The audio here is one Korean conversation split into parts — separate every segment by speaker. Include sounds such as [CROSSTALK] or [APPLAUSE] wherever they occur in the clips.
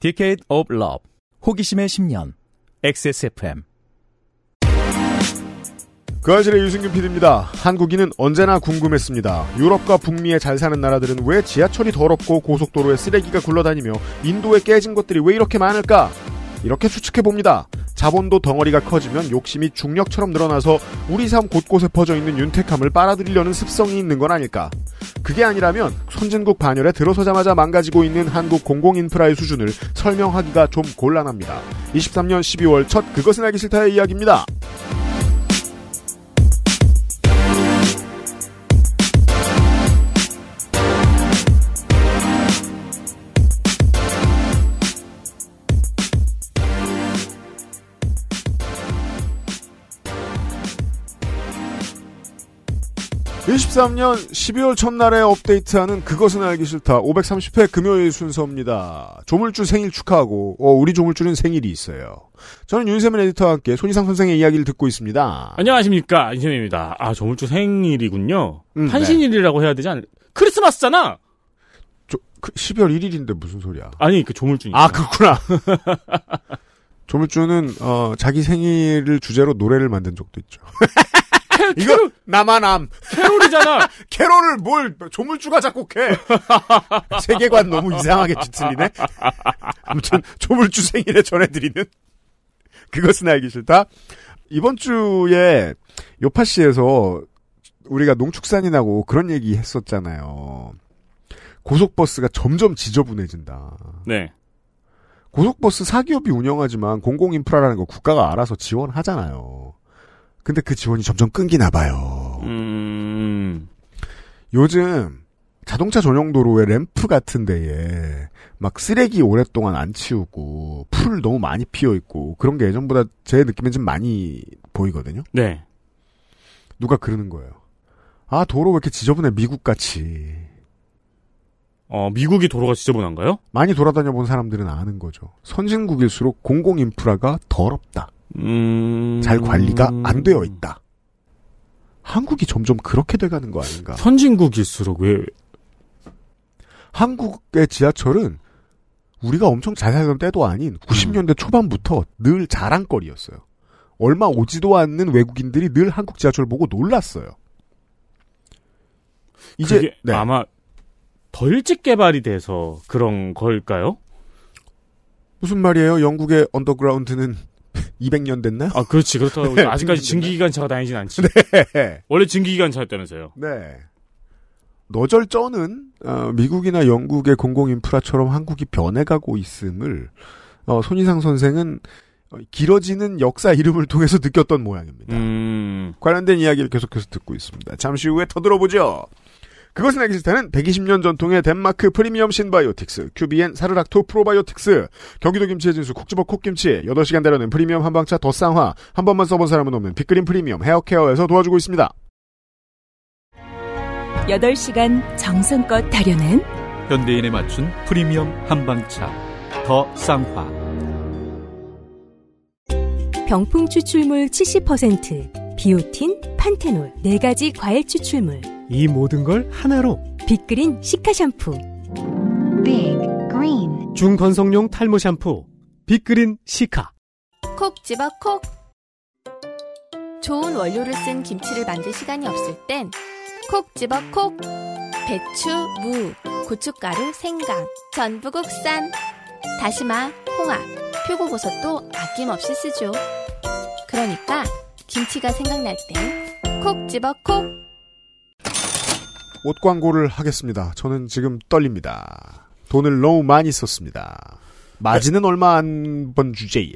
Speaker 1: Decade of Love 호기심의 10년 XSFM 그아실의 유승균 PD입니다. 한국인은 언제나 궁금했습니다. 유럽과 북미에 잘 사는 나라들은 왜 지하철이 더럽고 고속도로에 쓰레기가 굴러다니며 인도에 깨진 것들이 왜 이렇게 많을까? 이렇게 추측해봅니다. 자본도 덩어리가 커지면 욕심이 중력처럼 늘어나서 우리 삶 곳곳에 퍼져 있는 윤택함을 빨아들이려는 습성이 있는 건 아닐까. 그게 아니라면 선진국 반열에 들어서자마자 망가지고 있는 한국 공공인프라의 수준을 설명하기가 좀 곤란합니다. 23년 12월 첫 그것은 알기 싫다의 이야기입니다. 2013년 12월 첫날에 업데이트하는 그것은 알기 싫다 530회 금요일 순서입니다. 조물주 생일 축하하고 어, 우리 조물주는 생일이 있어요. 저는 윤세민 에디터와 함께 손희상 선생의 이야기를
Speaker 2: 듣고 있습니다. 안녕하십니까 윤세민입니다. 아 조물주 생일이군요. 음, 판신일이라고 네. 해야 되지 않? 크리스마스잖아. 조, 그 12월 1일인데 무슨 소리야? 아니 그 조물주니까.
Speaker 1: 아 그렇구나. [LAUGHS] 조물주는 어, 자기 생일을 주제로 노래를 만든 적도 있죠. [LAUGHS] [LAUGHS] 이거 캐 나만함. 캐롤이잖아. [LAUGHS] 캐롤을 뭘 조물주가 작곡해. [LAUGHS] 세계관 너무 이상하게 뒤틀리네. 아무튼 조물주 생일에 전해드리는 그것은 알기 싫다. 이번 주에 요파시에서 우리가 농축산이라고 그런 얘기 했었잖아요. 고속버스가 점점 지저분해진다. 네. 고속버스 사기업이 운영하지만 공공인프라라는 거 국가가 알아서 지원하잖아요. 근데 그 지원이 점점 끊기나 봐요. 음... 요즘 자동차 전용 도로에 램프 같은 데에 막 쓰레기 오랫동안 안 치우고 풀 너무 많이 피어 있고 그런 게 예전보다 제 느낌엔 좀 많이 보이거든요. 네. 누가 그러는 거예요. 아 도로 왜 이렇게 지저분해 미국 같이.
Speaker 2: 어 미국이 도로가 지저분한가요?
Speaker 1: 많이 돌아다녀 본 사람들은 아는 거죠. 선진국일수록 공공 인프라가 더럽다. 음... 잘 관리가 안 되어 있다. 한국이 점점 그렇게 돼가는 거 아닌가? 선진국일수록 왜 한국의 지하철은 우리가 엄청 잘 살던 때도 아닌 90년대 음. 초반부터 늘 자랑거리였어요. 얼마 오지도 않는 외국인들이 늘 한국 지하철 보고 놀랐어요.
Speaker 2: 이제 네. 아마 덜 일찍 개발이 돼서 그런 걸까요?
Speaker 1: 무슨 말이에요? 영국의 언더그라운드는 200년 됐나요? 아, 그렇지. 그렇다고 네, 아직까지
Speaker 2: 증기기관차가 다니진 않지. 네. 원래 증기기관차였다면서요. 네.
Speaker 1: 너절저는 어, 미국이나 영국의 공공인프라처럼 한국이 변해가고 있음을 어, 손희상 선생은 어, 길어지는 역사 이름을 통해서 느꼈던 모양입니다. 음... 관련된 이야기를 계속해서 듣고 있습니다. 잠시 후에 더 들어보죠. 그것은 알기 싫다는 120년 전통의 덴마크 프리미엄 신바이오틱스, 큐비엔 사르락토 프로바이오틱스, 경기도 김치의 진수 콕지버 콕김치, 8시간 다려는 프리미엄 한방차 더 쌍화, 한 번만 써본 사람은 없는 빅그린 프리미엄 헤어케어에서 도와주고 있습니다.
Speaker 3: 8시간 정성껏 다려낸
Speaker 2: 현대인에 맞춘 프리미엄 한방차
Speaker 3: 더 쌍화 병풍 추출물 70%, 비오틴, 판테놀 4가지 과일 추출물 이 모든 걸 하나로 빅그린 시카 샴푸 빅그린 중건성용 탈모 샴푸 빅그린 시카 콕 집어 콕 좋은 원료를 쓴 김치를 만들 시간이 없을 땐 콕 집어 콕 배추, 무, 고춧가루, 생강, 전부 국산 다시마, 홍합, 표고버섯도 아낌없이 쓰죠 그러니까 김치가 생각날 땐 콕 집어 콕
Speaker 1: 옷 광고를 하겠습니다. 저는 지금 떨립니다. 돈을 너무 많이 썼습니다.
Speaker 2: 마진은 얼마
Speaker 1: 안 번
Speaker 2: 주제에.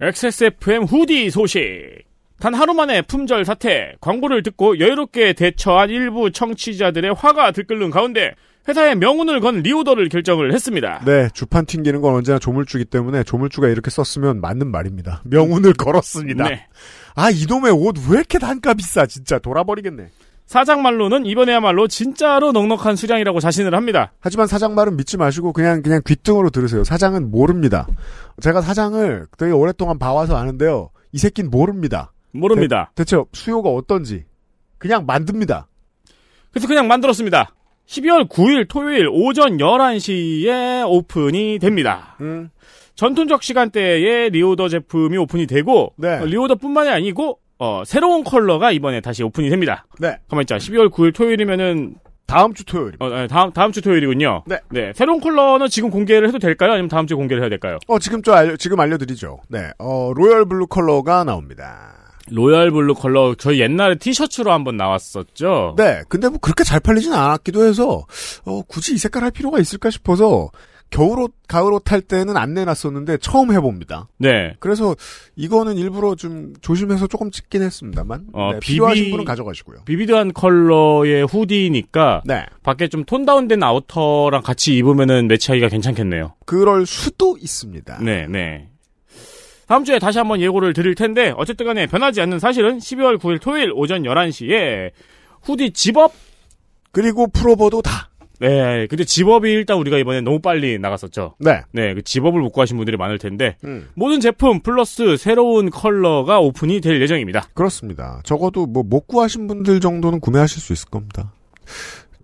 Speaker 2: XSFM 후디 소식. 단 하루 만에 품절 사태, 광고를 듣고 여유롭게 대처한 일부 청취자들의 화가 들끓는 가운데 회사의 명운을 건 리오더를 결정을 했습니다.
Speaker 1: 네, 주판 튕기는 건 언제나 조물주기 때문에 조물주가 이렇게 썼으면 맞는 말입니다. 명운을 걸었습니다. 네. 아,
Speaker 2: 이놈의 옷 왜 이렇게 단가 비싸? 진짜 돌아버리겠네. 사장 말로는 이번에야말로 진짜로 넉넉한 수량이라고 자신을 합니다.
Speaker 1: 하지만 사장 말은 믿지 마시고 그냥 그냥 귀등으로 들으세요. 사장은 모릅니다. 제가 사장을 되게 오랫동안 봐와서 아는데요. 이 새끼는 모릅니다.
Speaker 2: 모릅니다. 대, 대체 수요가 어떤지 그냥 만듭니다. 그래서 그냥 만들었습니다. 12월 9일 토요일 오전 11시에 오픈이 됩니다. 음. 전통적 시간대에 리오더 제품이 오픈이 되고 네. 리오더뿐만이 아니고 어, 새로운 컬러가 이번에 다시 오픈이 됩니다. 네. 가만있자. 12월 9일 토요일이면은 다음 주 토요일. 어, 네, 다음 다음 주 토요일이군요. 네. 네. 새로운 컬러는 지금 공개를 해도 될까요? 아니면 다음 주에 공개를 해야 될까요?
Speaker 1: 어, 지금 좀 알려 지금 알려 드리죠. 네. 어, 로열 블루 컬러가 나옵니다.
Speaker 2: 로열 블루 컬러 저희 옛날에 티셔츠로 한번 나왔었죠.
Speaker 1: 네. 근데 뭐 그렇게 잘 팔리진 않았기도 해서 어, 굳이 이 색깔 할 필요가 있을까 싶어서 겨울옷, 가을옷 할 때는 안 내놨었는데 처음 해봅니다. 네. 그래서 이거는 일부러 좀 조심해서 조금 찍긴 했습니다만 어, 네, 비비, 필요하신 분은 가져가시고요.
Speaker 2: 비비드한 컬러의 후디니까 네. 밖에 좀 톤다운된 아우터랑 같이 입으면은 매치하기가 괜찮겠네요. 그럴 수도 있습니다. 네, 네. 다음 주에 다시 한번 예고를 드릴 텐데 어쨌든 간에 변하지 않는 사실은 12월 9일 토요일 오전 11시에 후디 집업 그리고 프로버도 다 네, 근데 집업이 일단 우리가 이번에 너무 빨리 나갔었죠. 네. 네, 그 집업을 못 구하신 분들이 많을 텐데, 음. 모든 제품 플러스 새로운 컬러가 오픈이 될 예정입니다. 그렇습니다.
Speaker 1: 적어도 뭐 못 구하신 분들 정도는 구매하실 수 있을 겁니다.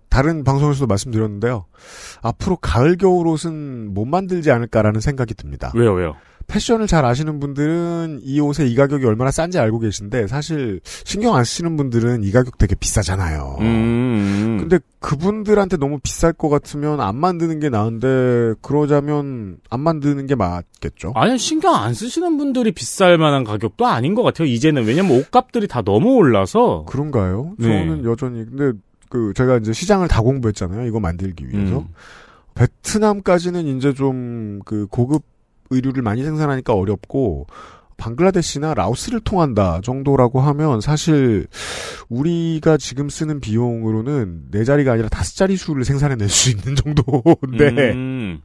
Speaker 1: 다른 방송에서도 말씀드렸는데요. 앞으로 가을 겨울 옷은 못 만들지 않을까라는 생각이 듭니다. 왜요, 왜요? 패션을 잘 아시는 분들은 이 옷의 이 가격이 얼마나 싼지 알고 계신데 사실 신경 안 쓰시는 분들은 이 가격 되게 비싸잖아요.
Speaker 2: 음, 음. 근데
Speaker 1: 그분들한테 너무 비쌀 것 같으면 안 만드는 게 나은데 그러자면 안 만드는 게 맞겠죠.
Speaker 2: 아니 신경 안 쓰시는 분들이 비쌀 만한 가격도 아닌 것 같아요. 이제는 왜냐면 옷값들이 다 너무 올라서 그런가요? 네. 저는 네. 여전히 근데 그 제가 이제 시장을
Speaker 1: 다 공부했잖아요. 이거 만들기 위해서. 음. 베트남까지는 이제 좀 그 고급 의류를 많이 생산하니까 어렵고 방글라데시나 라오스를 통한다 정도라고 하면 사실 우리가 지금 쓰는 비용으로는 네 자리가 아니라 다섯 자리 수를 생산해낼 수 있는 [LAUGHS] 정도인데 음.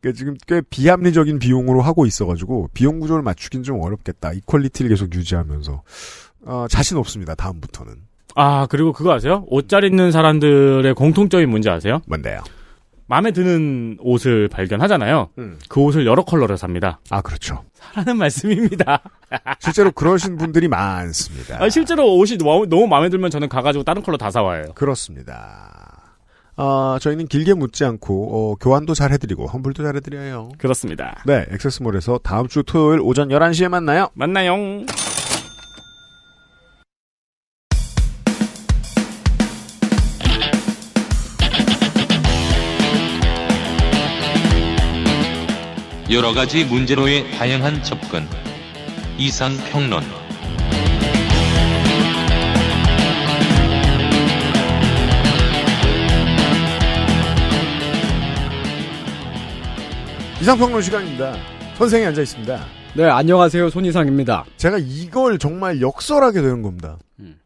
Speaker 1: 그러니까 지금 꽤 비합리적인 비용으로 하고 있어가지고 비용 구조를 맞추긴 좀 어렵겠다 이퀄리티를 계속 유지하면서 어, 자신 없습니다 다음부터는
Speaker 2: 아 그리고 그거 아세요 옷 잘 입는 사람들의 공통적인 문제 아세요? 뭔데요? 마음에 드는 옷을 발견하잖아요. 음. 그 옷을 여러 컬러로 삽니다. 아 그렇죠. 사라는 말씀입니다. [LAUGHS] 실제로 그러신 분들이 많습니다. 아, 실제로 옷이 너무 마음에 들면 저는 가가지고 다른 컬러 다 사와요. 그렇습니다.
Speaker 1: 아 저희는 길게 묻지 않고 어, 교환도 잘 해드리고 환불도 잘 해드려요.
Speaker 2: 그렇습니다.
Speaker 1: 네, 액세스몰에서 다음 주 토요일 오전 11시에 만나요. 만나요.
Speaker 2: 여러 가지 문제로의 다양한 접근. 이상 평론.
Speaker 1: 이상 평론 시간입니다. 선생이 앉아 있습니다. 네, 안녕하세요. 손이상입니다. 제가 이걸 정말 역설하게 되는 겁니다. 음.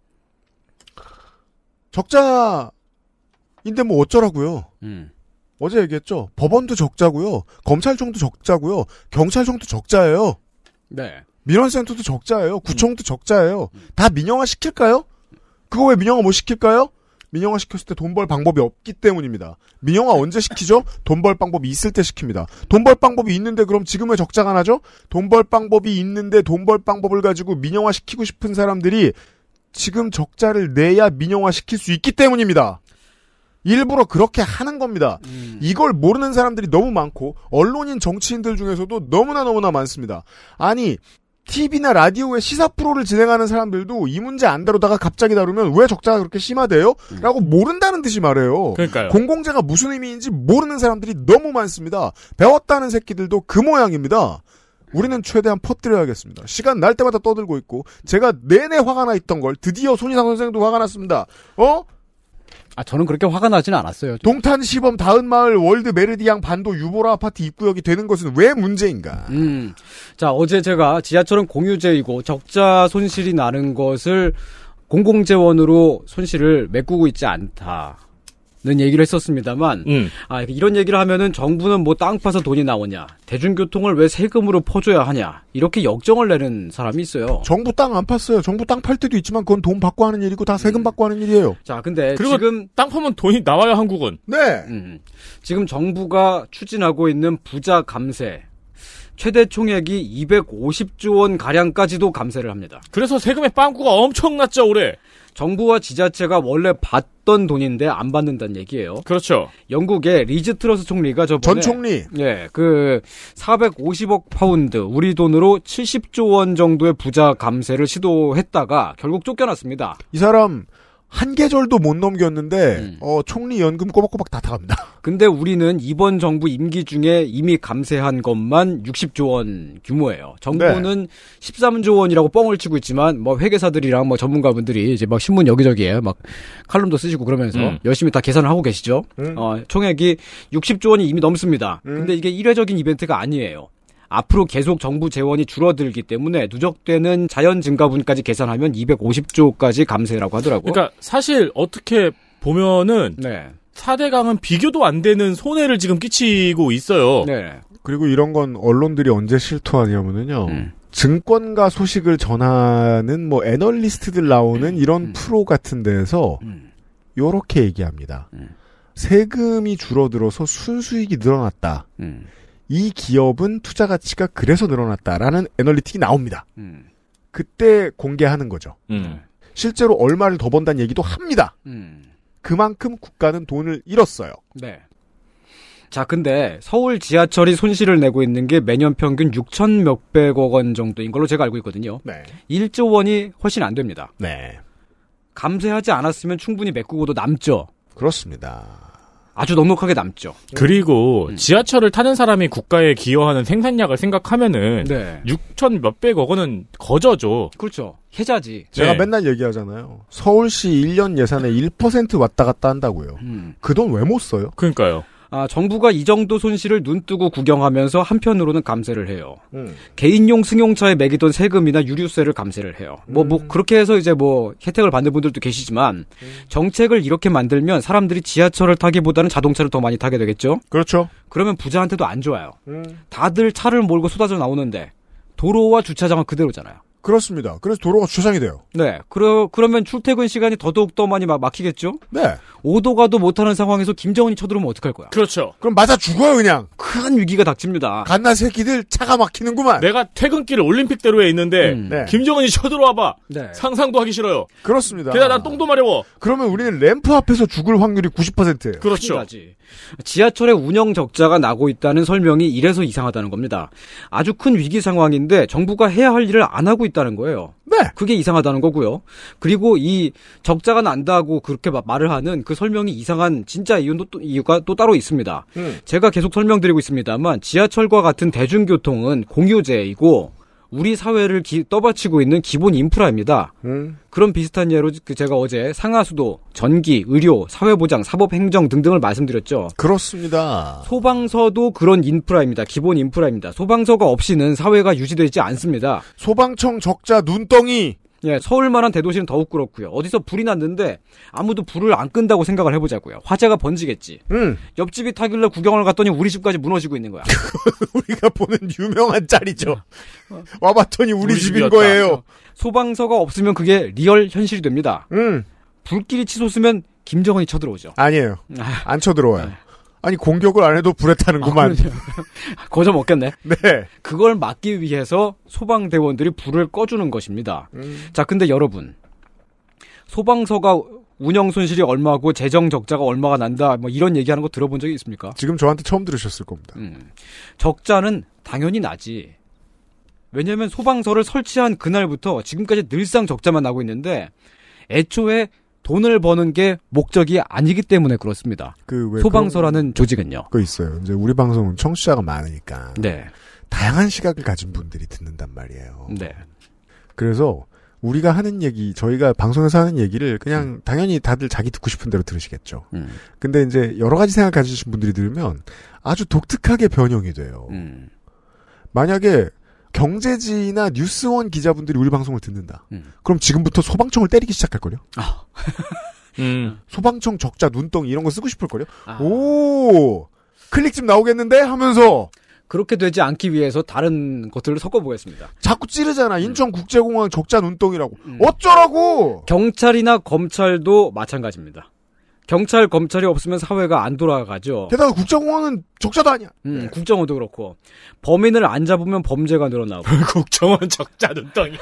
Speaker 1: 적자인데 뭐 어쩌라고요? 음. 어제 얘기했죠. 법원도 적자고요. 검찰청도 적자고요. 경찰청도 적자예요. 네. 민원센터도 적자예요. 음. 구청도 음. 적자예요. 다 민영화 시킬까요? 그거 왜 민영화 못 시킬까요? 민영화 시켰을 때 돈 벌 방법이 없기 때문입니다. 민영화 언제 시키죠? 돈 벌 방법이 있을 때 시킵니다. 돈 벌 방법이 있는데 그럼 지금 왜 적자가 나죠? 돈 벌 방법이 있는데 돈 벌 방법을 가지고 민영화 시키고 싶은 사람들이 지금 적자를 내야 민영화 시킬 수 있기 때문입니다. 일부러 그렇게 하는 겁니다. 음. 이걸 모르는 사람들이 너무 많고 언론인 정치인들 중에서도 너무나 너무나 많습니다. 아니 TV나 라디오에 시사 프로를 진행하는 사람들도 이 문제 안 다루다가 갑자기 다루면 왜 적자가 그렇게 심하대요? 음. 라고 모른다는 듯이 말해요. 그러니까요. 공공재가 무슨 의미인지 모르는 사람들이 너무 많습니다. 배웠다는 새끼들도 그 모양입니다. 우리는 최대한 퍼뜨려야겠습니다. 시간 날 때마다 떠들고 있고 제가 내내 화가 나 있던 걸 드디어 손희상 선생도 화가 났습니다. 어? 아 저는 그렇게
Speaker 3: 화가 나진 않았어요.
Speaker 1: 동탄 시범 다은마을 월드 메르디앙 반도 유보라 아파트 입구역이 되는 것은
Speaker 3: 왜 문제인가? 음, 자 어제 제가 지하철은 공유제이고 적자 손실이 나는 것을 공공재원으로 손실을 메꾸고 있지 않다. 얘기를 했었습니다만 음. 아, 이런 얘기를 하면은 정부는 뭐 땅 파서 돈이 나오냐 대중교통을 왜 세금으로 퍼줘야 하냐 이렇게 역정을 내는 사람이 있어요. 정부 땅 안
Speaker 1: 팠어요. 정부 땅 팔 때도 있지만 그건 돈 받고 하는 일이고 다 세금 음. 받고 하는 일이에요.
Speaker 3: 자 근데 지금 땅 파면 돈이 나와요 한국은. 네. 음. 지금 정부가 추진하고 있는 부자 감세 최대 총액이 250조 원 가량까지도 감세를 합니다. 그래서 세금의 빵꾸가 엄청났죠 올해. 정부와 지자체가 원래 받던 돈인데 안 받는다는 얘기예요. 그렇죠. 영국의 리즈 트러스 총리가 저번에 전 총리 예, 그 450억 파운드 우리 돈으로 70조 원 정도의 부자 감세를 시도했다가 결국 쫓겨났습니다. 이 사람 한 계절도 못 넘겼는데 음. 어, 총리 연금 꼬박꼬박 다 타갑니다. [LAUGHS] 근데 우리는 이번 정부 임기 중에 이미 감세한 것만 60조 원 규모예요. 정부는 네. 13조 원이라고 뻥을 치고 있지만 뭐 회계사들이랑 뭐 전문가분들이 이제 막 신문 여기저기에 막 칼럼도 쓰시고 그러면서 음. 열심히 다 계산을 하고 계시죠. 음. 어, 총액이 60조 원이 이미 넘습니다. 음. 근데 이게 일회적인 이벤트가 아니에요. 앞으로 계속 정부 재원이 줄어들기 때문에 누적되는 자연 증가분까지 계산하면 250조까지 감세라고 하더라고요. 그러니까 사실 어떻게 보면은
Speaker 2: 네. 4대강은 비교도 안 되는 손해를 지금 끼치고 있어요. 네. 그리고 이런
Speaker 1: 건 언론들이 언제 실토하냐면은요. 음. 증권가 소식을 전하는 뭐 애널리스트들 나오는 음. 이런 음. 프로 같은 데에서 이렇게 음. 얘기합니다. 음. 세금이 줄어들어서 순수익이 늘어났다. 이 기업은 투자 가치가 그래서 늘어났다라는 애널리틱이 나옵니다. 음. 그때 공개하는 거죠.
Speaker 2: 음.
Speaker 3: 네.
Speaker 1: 실제로 얼마를 더 번다는 얘기도 합니다. 음. 그만큼 국가는
Speaker 3: 돈을 잃었어요. 네. 자, 근데 서울 지하철이 손실을 내고 있는 게 매년 평균 6천 몇백억 원 정도인 걸로 제가 알고 있거든요. 네. 1조 원이 훨씬 안 됩니다. 네. 감세하지 않았으면 충분히 메꾸고도 남죠. 그렇습니다. 아주 넉넉하게 남죠. 그리고 음. 지하철을 타는 사람이 국가에 기여하는
Speaker 2: 생산량을 생각하면은 네. 6천 몇백억 원은 거저죠. 그렇죠.
Speaker 3: 해자지 제가 네.
Speaker 1: 맨날 얘기하잖아요. 서울시 1년 예산의 1% 왔다 갔다 한다고요.
Speaker 3: 음. 그돈 왜 못 써요? 그러니까요. 아, 정부가 이 정도 손실을 눈뜨고 구경하면서 한편으로는 감세를 해요. 음. 개인용 승용차에 매기던 세금이나 유류세를 감세를 해요. 뭐, 뭐, 음. 뭐, 그렇게 해서 이제 뭐, 혜택을 받는 분들도 계시지만, 음. 정책을 이렇게 만들면 사람들이 지하철을 타기보다는 자동차를 더 많이 타게 되겠죠? 그렇죠. 그러면 부자한테도 안 좋아요. 음. 다들 차를 몰고 쏟아져 나오는데, 도로와 주차장은 그대로잖아요. 그렇습니다. 그래서 도로가 주차장이 돼요. 네. 그러, 그러면 출퇴근 시간이 더더욱 더 많이 막 막히겠죠? 네. 오도 가도 못하는 상황에서 김정은이 쳐들어오면 어떡할 거야? 그렇죠. 그럼 맞아 죽어요, 그냥. 큰 위기가 닥칩니다. 갓나
Speaker 2: 새끼들 차가 막히는구만. 내가 퇴근길 올림픽대로에 있는데, 음. 네. 김정은이 쳐들어와봐. 네. 상상도 하기 싫어요. 그렇습니다. 게다가 난 똥도 마려워.
Speaker 3: 그러면 우리는 램프 앞에서 죽을 확률이 90%예요. 그렇죠. 가지. 지하철의 운영 적자가 나고 있다는 설명이 이래서 이상하다는 겁니다. 아주 큰 위기 상황인데 정부가 해야 할 일을 안 하고 있다는 거예요. 네. 그게 이상하다는 거고요. 그리고 이 적자가 난다고 그렇게 말을 하는 그 설명이 이상한 진짜 이유도 또, 이유가 또 따로 있습니다. 음. 제가 계속 설명드리고 있습니다만 지하철과 같은 대중교통은 공유제이고 우리 사회를 기, 떠받치고 있는 기본 인프라입니다. 음. 그런 비슷한 예로 그 제가 어제 상하수도, 전기, 의료, 사회보장, 사법행정 등등을 말씀드렸죠. 그렇습니다. 소방서도 그런 인프라입니다. 기본 인프라입니다. 소방서가 없이는 사회가 유지되지 않습니다. 소방청 적자 눈덩이 예, 서울만한 대도시는 더욱 그렇고요. 어디서 불이 났는데 아무도 불을 안 끈다고 생각을 해보자고요. 화재가 번지겠지. 음. 옆집이 타길래 구경을 갔더니 우리 집까지 무너지고 있는 거야. [LAUGHS] 우리가 보는 유명한 짤이죠. 어. 와봤더니 우리, 우리 집인 거예요. 소방서가 없으면 그게 리얼 현실이 됩니다. 음. 불길이 치솟으면 김정은이 쳐들어오죠. 아니에요. 아. 안 쳐들어와요. 아. 아니 공격을 안 해도 불에 타는구만. 아, [LAUGHS] 거저 먹겠네. [LAUGHS] 네. 그걸 막기 위해서 소방 대원들이 불을 꺼주는 것입니다. 음. 자, 근데 여러분 소방서가 운영 손실이 얼마고 재정 적자가 얼마가 난다 뭐 이런 얘기하는 거 들어본 적이 있습니까? 지금 저한테 처음 들으셨을 겁니다. 음. 적자는 당연히 나지. 왜냐하면 소방서를 설치한 그날부터 지금까지 늘상 적자만 나고 있는데 애초에 돈을 버는 게 목적이 아니기 때문에 그렇습니다. 그 소방서라는
Speaker 1: 조직은요. 그 있어요. 이제 우리 방송은 청취자가 많으니까. 네. 다양한 시각을 가진 분들이 듣는단 말이에요. 네. 그래서 우리가 하는 얘기, 저희가 방송에서 하는 얘기를 그냥 음. 당연히 다들 자기 듣고 싶은 대로 들으시겠죠. 음. 근데 이제 여러 가지 생각 가지신 분들이 들으면 아주 독특하게 변형이 돼요. 음. 만약에 경제지나 뉴스원 기자분들이 우리 방송을 듣는다. 음. 그럼 지금부터 소방청을 때리기 시작할 걸요 아. [LAUGHS] 음. 소방청 적자 눈덩이 이런 거 쓰고 싶을 걸요 아. 오 클릭 좀 나오겠는데 하면서 그렇게 되지
Speaker 3: 않기 위해서 다른 것들을 섞어보겠습니다. 자꾸 찌르잖아. 음. 인천국제공항 적자 눈덩이라고. 음. 어쩌라고! 경찰이나 검찰도 마찬가지입니다. 경찰 검찰이 없으면 사회가 안 돌아가죠. 게다가 국정원은 적자도 아니야. 음, 네. 국정원도 그렇고 범인을 안 잡으면 범죄가 늘어나고. [LAUGHS] 국정원 적자 눈덩이. [LAUGHS]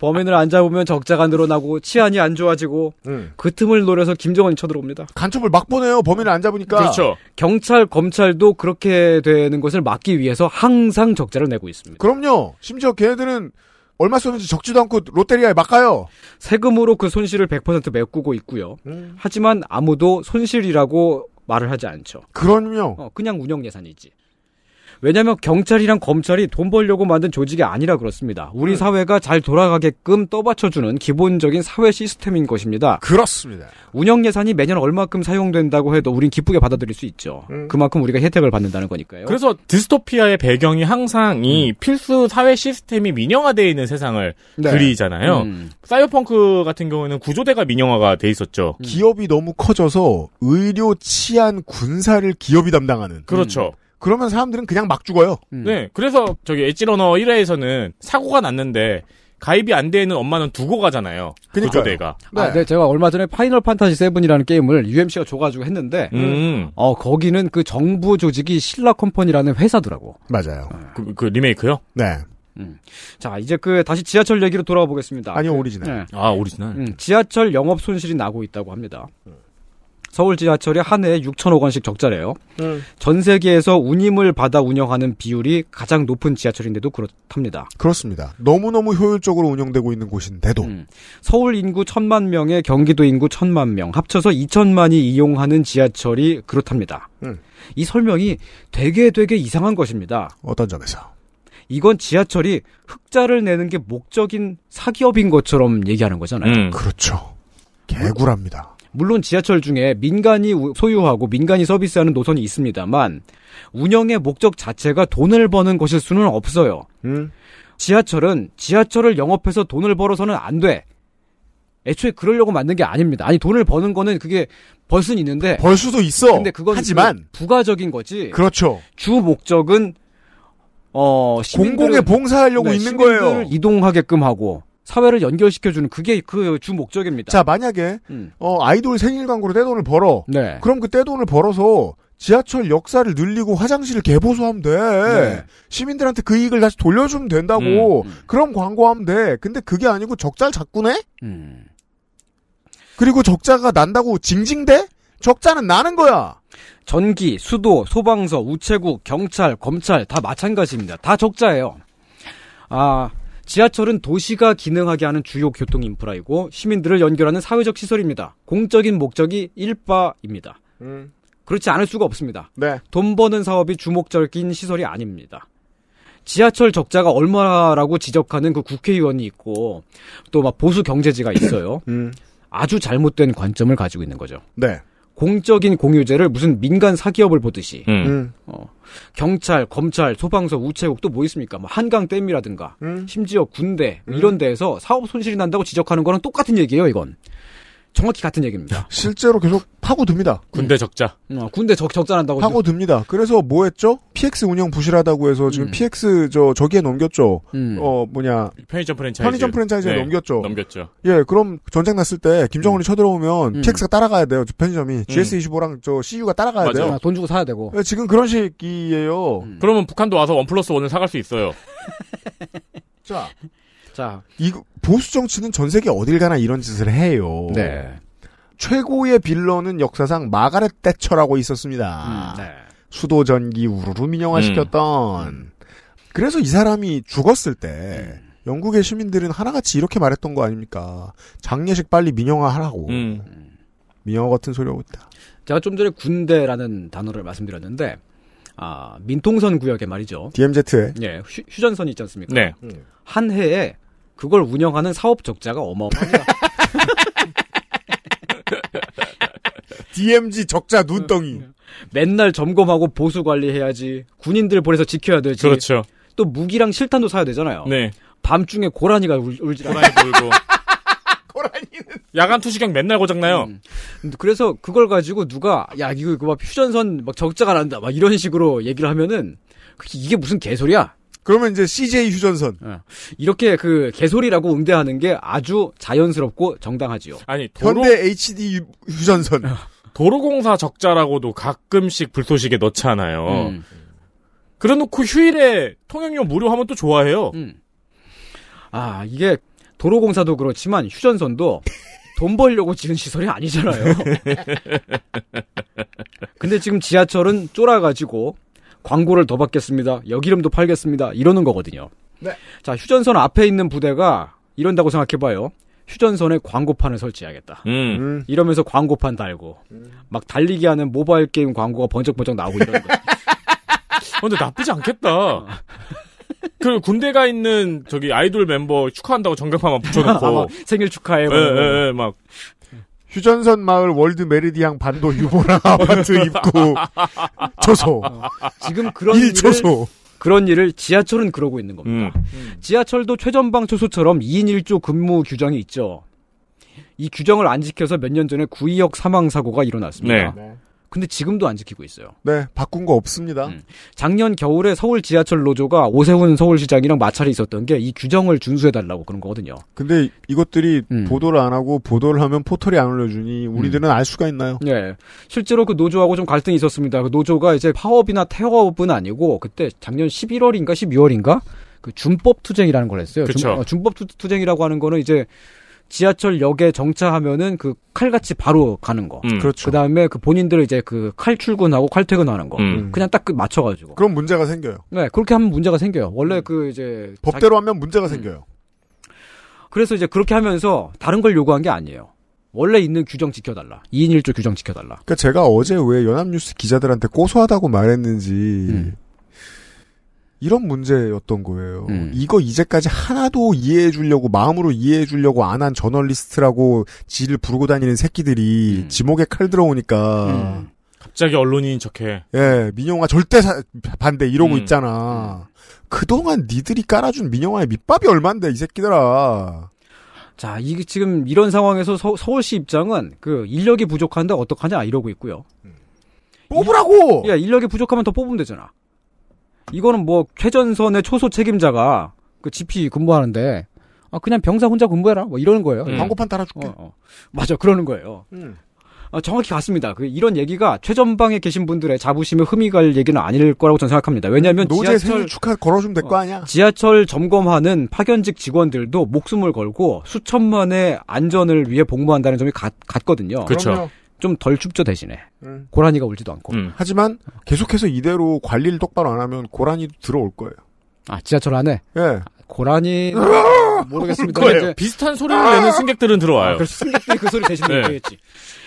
Speaker 3: 범인을 안 잡으면 적자가 늘어나고 치안이 안 좋아지고 음. 그 틈을 노려서 김정은이 쳐들어옵니다. 간첩을 막 보내요. 범인을 안 잡으니까. 그렇죠. 경찰 검찰도 그렇게 되는 것을 막기 위해서 항상 적자를 내고 있습니다. 그럼요. 심지어 걔네들은 얼마 썼는지 적지도 않고 롯데리아에 막 가요. 세금으로 그 손실을 100% 메꾸고 있고요. 음. 하지만 아무도 손실이라고 말을 하지 않죠. 그럼요. 어, 그냥 운영 예산이지. 왜냐하면 경찰이랑 검찰이 돈 벌려고 만든 조직이 아니라 그렇습니다. 우리 음. 사회가 잘 돌아가게끔 떠받쳐주는 기본적인 사회 시스템인 것입니다. 그렇습니다. 운영 예산이 매년 얼마큼 사용된다고 해도 우린 기쁘게 받아들일 수 있죠. 음. 그만큼 우리가 혜택을 받는다는 거니까요. 그래서 디스토피아의 배경이 항상 이 음. 필수 사회 시스템이 민영화되어 있는
Speaker 2: 세상을 네. 그리잖아요. 음. 사이버펑크 같은 경우에는 구조대가 민영화가 돼 있었죠. 음.
Speaker 1: 기업이 너무 커져서 의료, 치안, 군사를 기업이 담당하는. 그렇죠. 음.
Speaker 3: 그러면 사람들은 그냥 막 죽어요.
Speaker 2: 음. 네. 그래서 저기 엣지러너 1회에서는 사고가 났는데 가입이 안 되는 엄마는 두고 가잖아요. 그니까 내가. 네. 아,
Speaker 3: 네, 제가 얼마 전에 파이널 판타지 7이라는 게임을 UMC가 줘가지고 했는데, 음. 어 거기는 그 정부 조직이 신라 컴퍼니라는 회사더라고. 맞아요. 네. 그, 그 리메이크요? 네. 음. 자, 이제 그 다시 지하철 얘기로 돌아와 보겠습니다. 아니요, 오리지널. 네. 아, 오리지널. 음, 지하철 영업 손실이 나고 있다고 합니다. 음. 서울 지하철이 한 해에 6천억 원씩 적자래요. 음. 전 세계에서 운임을 받아 운영하는 비율이 가장 높은 지하철인데도 그렇답니다. 그렇습니다. 너무너무 효율적으로 운영되고 있는 곳인데도. 음. 서울 인구 천만 명에 경기도 인구 천만 명 합쳐서 2천만이 이용하는 지하철이 그렇답니다. 음. 이 설명이 되게 되게 이상한 것입니다. 어떤 점에서? 이건 지하철이 흑자를 내는 게 목적인 사기업인 것처럼 얘기하는 거잖아요. 음. 그렇죠.
Speaker 1: 개구랍니다.
Speaker 3: 물론 지하철 중에 민간이 소유하고 민간이 서비스하는 노선이 있습니다만 운영의 목적 자체가 돈을 버는 것일 수는 없어요. 음. 지하철은 지하철을 영업해서 돈을 벌어서는 안 돼. 애초에 그러려고 만든 게 아닙니다. 아니 돈을 버는 거는 그게 벌 수는 있는데 벌 수도 있어. 근데 그건 하지만 부가적인 거지. 그렇죠. 주 목적은 어 시민들을, 공공에 봉사하려고 네, 있는 거예요. 이동하게끔 하고 사회를 연결시켜주는 그게 그 주 목적입니다. 자, 만약에 음. 어, 아이돌
Speaker 1: 생일 광고로 떼돈을 벌어. 네. 그럼 그 떼돈을 벌어서 지하철 역사를 늘리고 화장실을 개보수하면 돼. 네. 시민들한테 그 이익을 다시 돌려주면 된다고. 음, 음. 그럼 광고하면 돼. 근데 그게 아니고 적자를 자꾸 내? 음. 그리고 적자가 난다고
Speaker 3: 징징대? 적자는 나는 거야. 전기, 수도, 소방서, 우체국, 경찰, 검찰 다 마찬가지입니다. 다 적자예요. 아, 지하철은 도시가 기능하게 하는 주요 교통 인프라이고 시민들을 연결하는 사회적 시설입니다. 공적인 목적이 일바입니다. 음. 그렇지 않을 수가 없습니다. 네. 돈 버는 사업이 주목적인 시설이 아닙니다. 지하철 적자가 얼마라고 지적하는 그 국회의원이 있고 또 막 보수 경제지가 있어요. 음. 아주 잘못된 관점을 가지고 있는 거죠. 네. 공적인 공유제를 무슨 민간 사기업을 보듯이 음. 어, 음. 경찰, 검찰, 소방서, 우체국 또뭐 있습니까? 뭐 한강 댐이라든가 음. 심지어 군대 뭐 이런 음. 데에서 사업 손실이 난다고 지적하는 거랑 똑같은 얘기예요 이건. 정확히 같은 얘기입니다. 실제로 계속 파고듭니다. 군대 적자. 음, 어, 군대 적, 적자난다고. 파고듭니다. 그래서 뭐 했죠?
Speaker 1: PX 운영 부실하다고 해서 지금 음. PX 저, 저기에 넘겼죠. 음. 어, 뭐냐.
Speaker 3: 편의점
Speaker 2: 프랜차이즈. 편의점 프랜차이즈에 네. 넘겼죠. 넘겼죠.
Speaker 1: 예, 그럼 전쟁 났을 때 김정은이 음. 쳐들어오면 음. PX가 따라가야 돼요. 편의점이. 음. GS25랑 저 CU가 따라가야 맞아요. 돼요. 아, 돈 주고 사야 되고. 예, 지금 그런
Speaker 2: 식이에요. 음. 그러면 북한도 와서 원 플러스 원을 사갈 수 있어요. 자, 자, 이
Speaker 1: 보수 정치는 전 세계 어딜 가나 이런 짓을 해요. 네. 최고의 빌런은 역사상 마가렛 대처라고 있었습니다. 음, 네. 수도 전기 우르르 민영화시켰던. 음, 음. 그래서 이 사람이 죽었을 때 음. 영국의 시민들은 하나같이 이렇게 말했던 거 아닙니까? 장례식 빨리 민영화하라고. 음. 민영화 같은 소리하고 있다.
Speaker 3: 제가 좀 전에 군대라는 단어를 말씀드렸는데 아, 민통선 구역에 말이죠.
Speaker 1: DMZ에. 예,
Speaker 3: 휴, 전선이 있지 않습니까? 네. 음. 한 해에 그걸 운영하는 사업 적자가 어마어마합니다. [LAUGHS] DMZ 적자 눈덩이. 맨날 점검하고 보수 관리해야지. 군인들 보내서 지켜야 되지. 그렇죠. 또 무기랑 실탄도 사야 되잖아요. 네. 밤중에 고라니가 울, 울지 고라니 울고. [LAUGHS] 고라니는 야간 투시경 맨날 고장나요. 음. 그래서 그걸 가지고 누가 야 이거 이거 막 휴전선 막 적자가 난다 막 이런 식으로 얘기를 하면은 이게 무슨 개소리야? 그러면 이제 CJ 휴전선. 예. 이렇게 그 개소리라고 응대하는 게 아주 자연스럽고 정당하지요. 아니 도로... 현대
Speaker 1: HD
Speaker 2: 휴전선. 예. 도로공사 적자라고도 가끔씩 불소식에 넣잖아요. 음.
Speaker 3: 그래놓고 휴일에 통행료 무료하면 또 좋아해요. 음. 아 이게 도로공사도 그렇지만 휴전선도 돈 벌려고 지은 시설이 아니잖아요. [LAUGHS] 근데 지금 지하철은 쫄아가지고 광고를 더 받겠습니다. 여기름도 팔겠습니다. 이러는 거거든요. 네. 자, 휴전선 앞에 있는 부대가 이런다고 생각해봐요. 휴전선에 광고판을 설치해야겠다. 음. 음. 이러면서 광고판 달고 음. 막 달리기 하는 모바일 게임 광고가 번쩍번쩍 나오고 이러는 거예요.
Speaker 2: [LAUGHS] 근데 나쁘지 않겠다. 그 군대가 있는 저기 아이돌 멤버 축하한다고 전광판만 붙여놓고 [LAUGHS] 생일 축하해. 예, 예, 예, 막 휴전선 마을 월드
Speaker 3: 메리디앙 반도 유보라 [LAUGHS] 아파트 입구 초소. 어, 지금 그런 일 초소. 그런 일을 지하철은 그러고 있는 겁니다. 음. 음. 지하철도 최전방 초소처럼 2인 1조 근무 규정이 있죠. 이 규정을 안 지켜서 몇 년 전에 구의역 사망 사고가 일어났습니다. 네. 네. 근데 지금도 안 지키고 있어요. 네, 바꾼 거 없습니다. 음. 작년 겨울에 서울 지하철 노조가 오세훈 서울시장이랑 마찰이 있었던 게 이 규정을 준수해달라고 그런 거거든요. 근데 이것들이 음. 보도를 안 하고 보도를 하면 포털이 안 올려주니 우리들은 음. 알 수가 있나요? 네. 실제로 그 노조하고 좀 갈등이 있었습니다. 그 노조가 이제 파업이나 태업은 아니고 그때 작년 11월인가 12월인가 그 준법 투쟁이라는 걸 했어요. 그쵸. 준, 어, 준법 투, 투쟁이라고 하는 거는 이제 지하철역에 정차하면은 그 칼같이 바로 가는 거. 음. 그렇죠. 그다음에 그 본인들 이제 그 칼 출근하고 칼 퇴근하는 거. 음. 그냥 딱 그 맞춰가지고. 그럼 문제가 생겨요. 네, 그렇게 하면 문제가 생겨요. 원래 음. 그 이제 법대로 자기... 하면 문제가 음. 생겨요. 그래서 이제 그렇게 하면서 다른 걸 요구한 게 아니에요. 원래 있는 규정 지켜달라. 2인
Speaker 1: 1조 규정 지켜달라. 그러니까 제가 어제 왜 연합뉴스 기자들한테 고소하다고 말했는지 음. 이런 문제였던 거예요. 음. 이거 이제까지 하나도 이해해 주려고 마음으로 이해해 주려고 안 한 저널리스트라고 지를 부르고 다니는 새끼들이 음. 지목에 칼 들어오니까
Speaker 2: 음. 갑자기 언론인 척해.
Speaker 1: 예, 민영화 절대 사, 반대 이러고 음. 있잖아. 음. 그동안 니들이 깔아준 민영화의 밑밥이 얼만데 이 새끼들아.
Speaker 3: 자, 이 지금 이런 상황에서 서, 울시 입장은 그 인력이 부족한데 어떡하냐 이러고 있고요. 뽑으라고. 야, 인력이 부족하면 더 뽑으면 되잖아. 이거는 뭐 최전선의 초소 책임자가 그 GP 근무하는데 아 그냥 병사 혼자 근무해라 뭐 이러는 거예요. 음. 광고판 따라줄게. 어, 어. 맞아 그러는 거예요. 음. 아, 정확히 같습니다. 그 이런 얘기가 최전방에 계신 분들의 자부심에 흠이 갈 얘기는 아닐 거라고 저는 생각합니다. 왜냐하면 노제 지하철 축하 걸어주면 될 거 아니야. 어, 지하철 점검하는 파견직 직원들도 목숨을 걸고 수천만의 안전을 위해 복무한다는 점이 같, 같거든요. 그렇죠. 좀덜 춥죠 대신에 음. 고라니가 울지도 않고 음. 하지만 계속해서 이대로 관리를 똑바로 안 하면 고라니 들어올 거예요. 아 지하철 안에 예 고라니 [LAUGHS] 모르겠습니다. 이제... 비슷한 소리를 아~ 내는 승객들은 들어와요. 아, 그래서 승객들이 그 소리 대신 [LAUGHS] 네. 들겠지.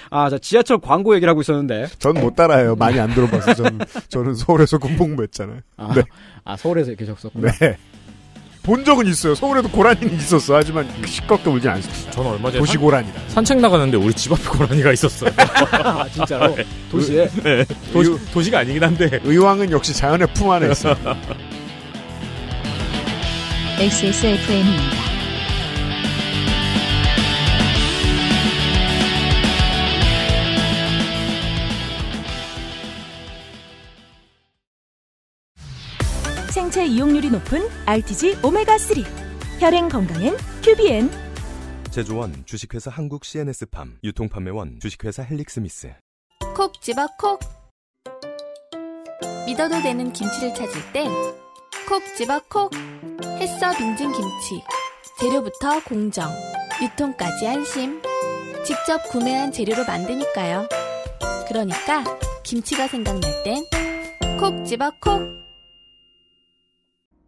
Speaker 3: 아, 자, 지하철 광고 얘기를 하고 있었는데. 전 못 따라해요. 많이 안 들어봐서.
Speaker 1: 저는, 저는 서울에서 군복무 했잖아요. 아, 네.
Speaker 3: 아 서울에서 계셨었구나. 네.
Speaker 1: 본 적은 있어요. 서울에도 고라니는 있었어.
Speaker 2: 하지만 시끄럽게 울진 않습니다. 저는 얼마 전에 도시 고라니다. 산책 나가는데 우리 집 앞에 고라니가 있었어요. [LAUGHS] 아, 진짜로 네. 도시에 네. 도시, 도시가 아니긴 한데 의왕은 역시 자연의 품 안에 있어요.
Speaker 3: XSFM입니다. [LAUGHS]
Speaker 1: 생체 이용률이 높은 RTG 오메가3 혈행 건강엔 큐비엔 제조원 주식회사 한국 CNS팜 유통판매원 주식회사 헬릭스미스
Speaker 3: 콕 집어 콕 믿어도 되는 김치를 찾을 땐 콕 집어 콕 햇서 빙진 김치 재료부터 공정 유통까지 안심 직접 구매한 재료로 만드니까요 그러니까 김치가 생각날 땐 콕 집어 콕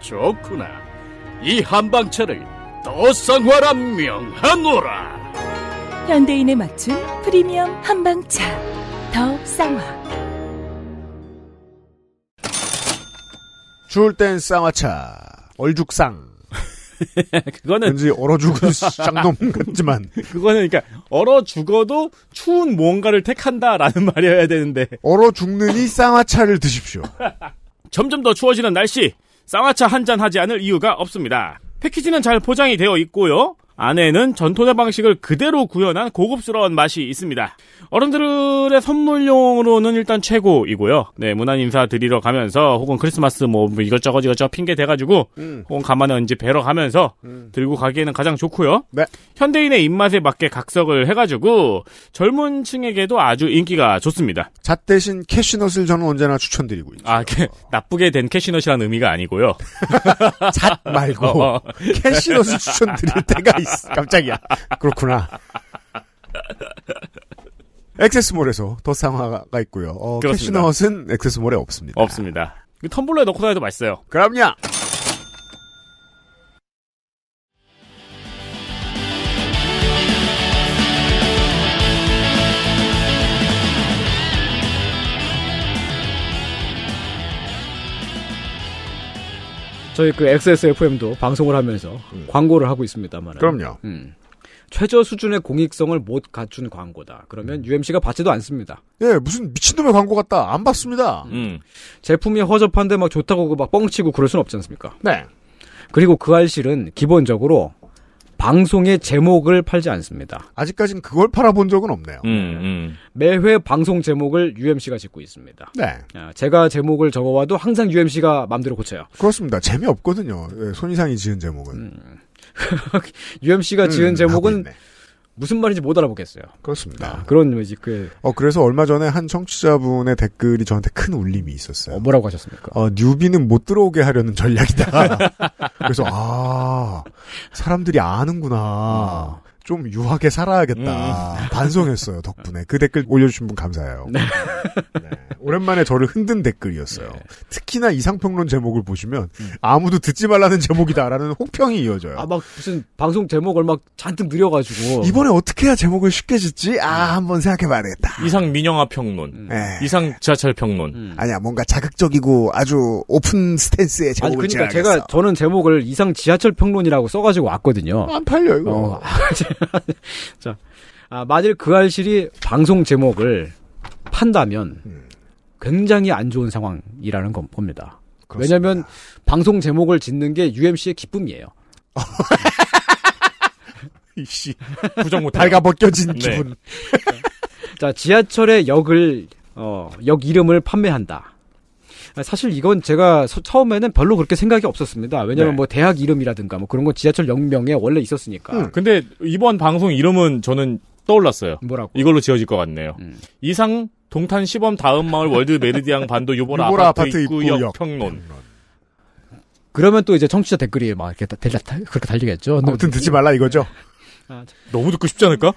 Speaker 2: 좋구나. 이 한방차를 더쌍화라 명하노라. 현대인에 맞춘 프리미엄 한방차 더 쌍화.
Speaker 1: 추울 땐 쌍화차 얼죽상. [LAUGHS] 그거는 왠지 얼어 죽은
Speaker 2: 장놈 [LAUGHS] 같지만 그거는 그러니까 얼어 죽어도 추운 무언가를 택한다라는 [LAUGHS] 말이어야 되는데 얼어 죽느니 쌍화차를 드십시오. 점점 더 추워지는 날씨 쌍화차 한잔 하지 않을 이유가 없습니다. 패키지는 잘 포장이 되어 있고요. 안에는 전통의 방식을 그대로 구현한 고급스러운 맛이 있습니다. 어른들의 선물용으로는 일단 최고이고요. 네, 문안 인사 드리러 가면서 혹은 크리스마스 뭐 이것저것 이것저것 핑계 대가지고 음. 혹은 가만히 언제 뵈러 가면서 음. 들고 가기에는 가장 좋고요. 네. 현대인의 입맛에 맞게 각색을 해가지고 젊은 층에게도 아주 인기가 좋습니다. 잣 대신 캐시넛을 저는 언제나 추천드리고 있죠. 아, 게, 그 [LAUGHS] 나쁘게 된 캐시넛이라는 의미가 아니고요. [LAUGHS] 잣 말고 어, 어. 캐시넛을 추천드릴 때가 있어요. [LAUGHS] [LAUGHS] 깜짝이야. 그렇구나.
Speaker 1: 액세스몰에서 더 상화가 있고요. 어, 캐시넛은 액세스몰에 없습니다.
Speaker 2: 없습니다. 텀블러에 넣고 다녀도 맛있어요. 그럼요.
Speaker 3: 저희 그 XSFM도 방송을 하면서 음. 광고를 하고 있습니다만. 그럼요. 음. 최저 수준의 공익성을 못 갖춘 광고다. 그러면 UMC가 음. 받지도 않습니다. 예, 무슨 미친놈의 광고 같다. 안 받습니다. 음. 음. 제품이 허접한데 막 좋다고 막 뻥치고 그럴 순 없지 않습니까? 네. 그리고 그 알실은 기본적으로 방송의 제목을 팔지 않습니다. 아직까지는 그걸 팔아본 적은 없네요. 음, 네. 음. 매회 방송 제목을 UMC가 짓고 있습니다. 네. 아, 제가 제목을 적어와도 항상 UMC가 마음대로 고쳐요.
Speaker 1: 그렇습니다. 재미없거든요. 예, 손이상이 지은 제목은. 음.
Speaker 3: UMC가 [LAUGHS] 지은 음, 제목은 무슨 말인지 못 알아보겠어요. 그렇습니다. 아,
Speaker 1: 그런 뭐지 그. 어 그래서 얼마 전에 한 청취자분의 댓글이 저한테 큰 울림이 있었어요. 어, 뭐라고 하셨습니까? 어 뉴비는 못 들어오게 하려는 전략이다. [LAUGHS] 그래서 아 사람들이 아는구나. 아. 좀 유하게 살아야겠다. 음. 반성했어요, 덕분에. 그 댓글 올려주신 분 감사해요. 네. 네. 오랜만에 저를 흔든 댓글이었어요. 네. 특히나 이상평론 제목을 보시면 음. 아무도 듣지 말라는 제목이다라는 혹평이 이어져요. 아, 막 무슨 방송 제목을 막 잔뜩 늘려가지고. 이번에 어떻게 해야 제목을 쉽게 짓지? 아, 한번 생각해봐야
Speaker 3: 겠다 이상 민영화 평론. 음. 네. 이상 지하철 평론. 음.
Speaker 2: 아니야, 뭔가 자극적이고 아주
Speaker 3: 오픈 스탠스의 제목을 아니, 그러니까 제가 저는 제목을 이상 지하철 평론이라고 써가지고 왔거든요. 안 팔려, 이거. 어. 아, [LAUGHS] 자, 아, 만일 그 알실이 방송 제목을 판다면 음. 굉장히 안 좋은 상황이라는 건봅니다 그렇습니다. 왜냐하면 방송 제목을 짓는 게 UMC의 기쁨이에요. [LAUGHS] 이씨 부정 못 달가 벗겨진 네. 기분. 네. [LAUGHS] 자 지하철의 역을 어, 역 이름을 판매한다. 사실 이건 제가 서, 처음에는 별로 그렇게 생각이 없었습니다. 왜냐면 네. 뭐 대학 이름이라든가 뭐 그런 건 지하철 역명에 원래 있었으니까. 음, 근데 이번 방송 이름은 저는 떠올랐어요. 뭐라고? 이걸로 지어질 것 같네요.
Speaker 2: 음. 이상 동탄 시범 다음 마을 월드 메르디앙 반도 유보라, 유보라 아파트, 입구 역 평론.
Speaker 3: 그러면 또 이제 청취자 댓글이 막 이렇게 달려 그렇게 달리겠죠. 아무튼 네. 듣지 말라 이거죠. 아, 너무 듣고 싶지 않을까?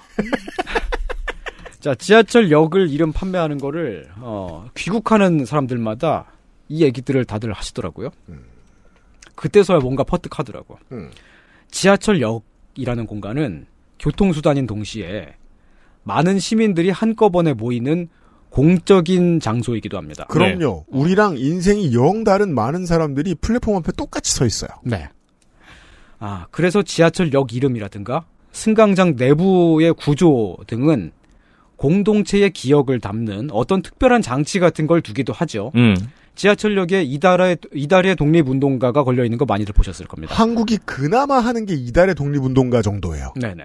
Speaker 3: [LAUGHS] 자 지하철 역을 이름 판매하는 거를 어, 귀국하는 사람들마다 이 얘기들을 다들 하시더라고요. 음. 그때서야 뭔가 퍼뜩하더라고. 음. 지하철역이라는 공간은 교통수단인 동시에 많은 시민들이 한꺼번에 모이는 공적인 장소이기도 합니다. 그럼요. 네. 우리랑 인생이 영 다른
Speaker 1: 많은 사람들이 플랫폼 앞에 똑같이 서 있어요.
Speaker 3: 네. 아, 그래서 지하철역 이름이라든가 승강장 내부의 구조 등은 공동체의 기억을 담는 어떤 특별한 장치 같은 걸 두기도 하죠. 음. 지하철역에 이달의 이달의 독립운동가가 걸려 있는 거 많이들 보셨을 겁니다. 한국이 그나마 하는 게 이달의
Speaker 1: 독립운동가
Speaker 3: 정도예요. 네네.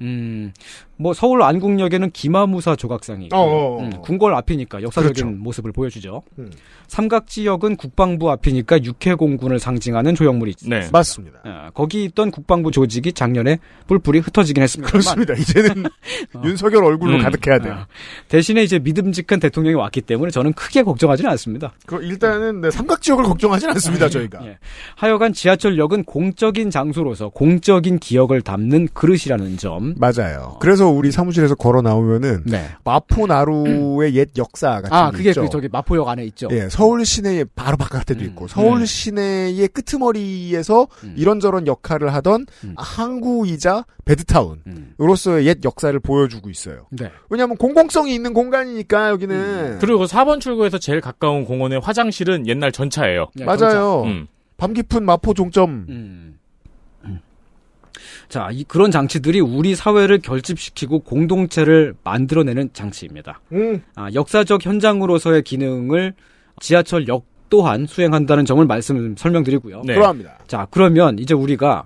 Speaker 3: 음, 뭐 서울 안국역에는 기마무사 조각상이 있고 어, 어, 어. 음, 궁궐 앞이니까 역사적인 그렇죠. 모습을 보여주죠. 음. 삼각지역은 국방부 앞이니까 육해공군을 상징하는 조형물이 네. 있습니다. 맞습니다. 어, 거기 있던 국방부 조직이 작년에 뿔뿔이 흩어지긴 했습니다. 그렇습니다. 이제는 [LAUGHS] 어. 윤석열 얼굴로 음. 가득해야 아. 돼요. 어. 대신에 이제 믿음직한 대통령이 왔기 때문에 저는 크게 걱정하지는 않습니다.
Speaker 1: 그 일단은 네, 삼각지역을
Speaker 3: 걱정하지는 않습니다. 아, 예. 저희가. 예. 하여간 지하철역은 공적인 장소로서 공적인
Speaker 1: 기억을 담는 그릇이라는 있다는 점. 맞아요. 어. 그래서 우리 사무실에서 걸어 나오면은 네. 마포 나루의 옛 역사 같은 아, 그게 있죠. 그 저기 마포역 안에 있죠. 예, 서울 시내 바로 바깥에도 음. 있고 서울 음. 시내의 끄트머리에서 음. 이런저런 역할을 하던 음. 항구이자 베드타운으로서의 옛 역사를 보여주고 있어요. 네. 왜냐하면 공공성이 있는
Speaker 2: 공간이니까 여기는 음. 그리고 4번 그 출구에서 제일 가까운 공원의 화장실은 옛날 전차예요.
Speaker 3: 네, 맞아요. 음. 밤 깊은 마포 종점. 자, 이 그런 장치들이 우리 사회를 결집시키고 공동체를 만들어내는 장치입니다. 음. 아, 역사적 현장으로서의 기능을 지하철 역 또한 수행한다는 점을 말씀 설명드리고요. 네. 그러합니다. 자, 그러면 이제 우리가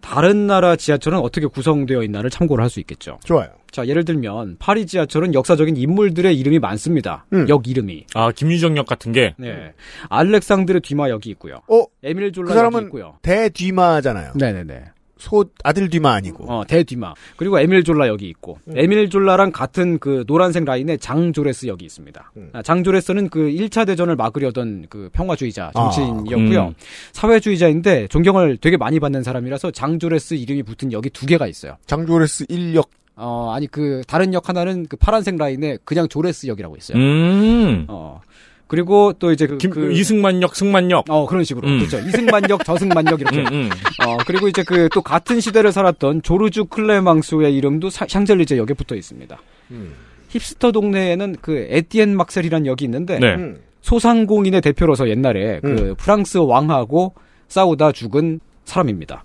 Speaker 3: 다른 나라 지하철은 어떻게 구성되어 있나를 참고를 할 수 있겠죠. 좋아요. 자, 예를 들면 파리 지하철은 역사적인 인물들의 이름이 많습니다. 음. 역 이름이. 아, 김유정역 같은 게. 네. 알렉상드르 뒤마 역이 있고요. 어, 에밀 졸라 그 역이 있고요. 대뒤마잖아요. 네, 네, 네. 소 아들 뒤마 아니고. 어, 대 뒤마. 그리고 에밀 졸라 여기 있고. 음. 에밀 졸라랑 같은 그 노란색 라인의장 조레스 역이 있습니다. 음. 아, 장 조레스는 그 1차 대전을 막으려던 그 평화주의자 아, 정치인이었고요. 아, 음. 사회주의자인데 존경을 되게 많이 받는 사람이라서 장 조레스 이름이 붙은 역이 두 개가 있어요. 장 조레스 1역 어, 아니 그 다른 역 하나는 그 파란색 라인의 그냥 조레스 역이라고 있어요. 음. 어. 그리고 또 이제 그, 김, 그 이승만역, 승만역. 어 그런 식으로 음. 그렇죠. 이승만역, 저승만역 이렇게. 음, 음. 어 그리고 이제 그 또 같은 시대를 살았던 조르주 클레망스의 이름도 사, 샹젤리제 역에 붙어 있습니다. 음. 힙스터 동네에는 그 에티엔 막셀이라는 역이 있는데 네. 음. 소상공인의 대표로서 옛날에 그 음. 프랑스 왕하고 싸우다 죽은 사람입니다.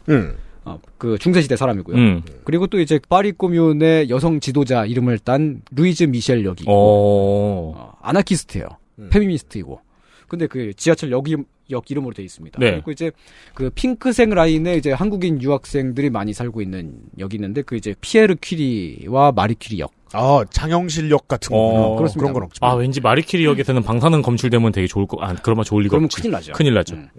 Speaker 3: 어, 그 중세시대 사람이고요. 음. 그리고 또 이제 파리 꼬뮌의 여성 지도자 이름을 딴 루이즈 미셸 역이 고 어, 아나키스트예요. 음. 페미니스트이고. 근데 그 지하철 역, 이름, 역 이름으로 돼 있습니다. 네. 그리고 이제 그 핑크색 라인에 이제 한국인 유학생들이 많이 살고 있는 역이 있는데 그 이제 피에르 퀴리와 마리 퀴리 역. 아, 장영실 역 같은 어, 그렇 그런 건
Speaker 2: 없죠. 아, 왠지 마리 퀴리 역에서는 방사능 검출되면 되게 좋을 거, 아, 그러면 좋을 리가 그러면 없지. 큰일 나죠. 큰일 나죠.
Speaker 3: 음.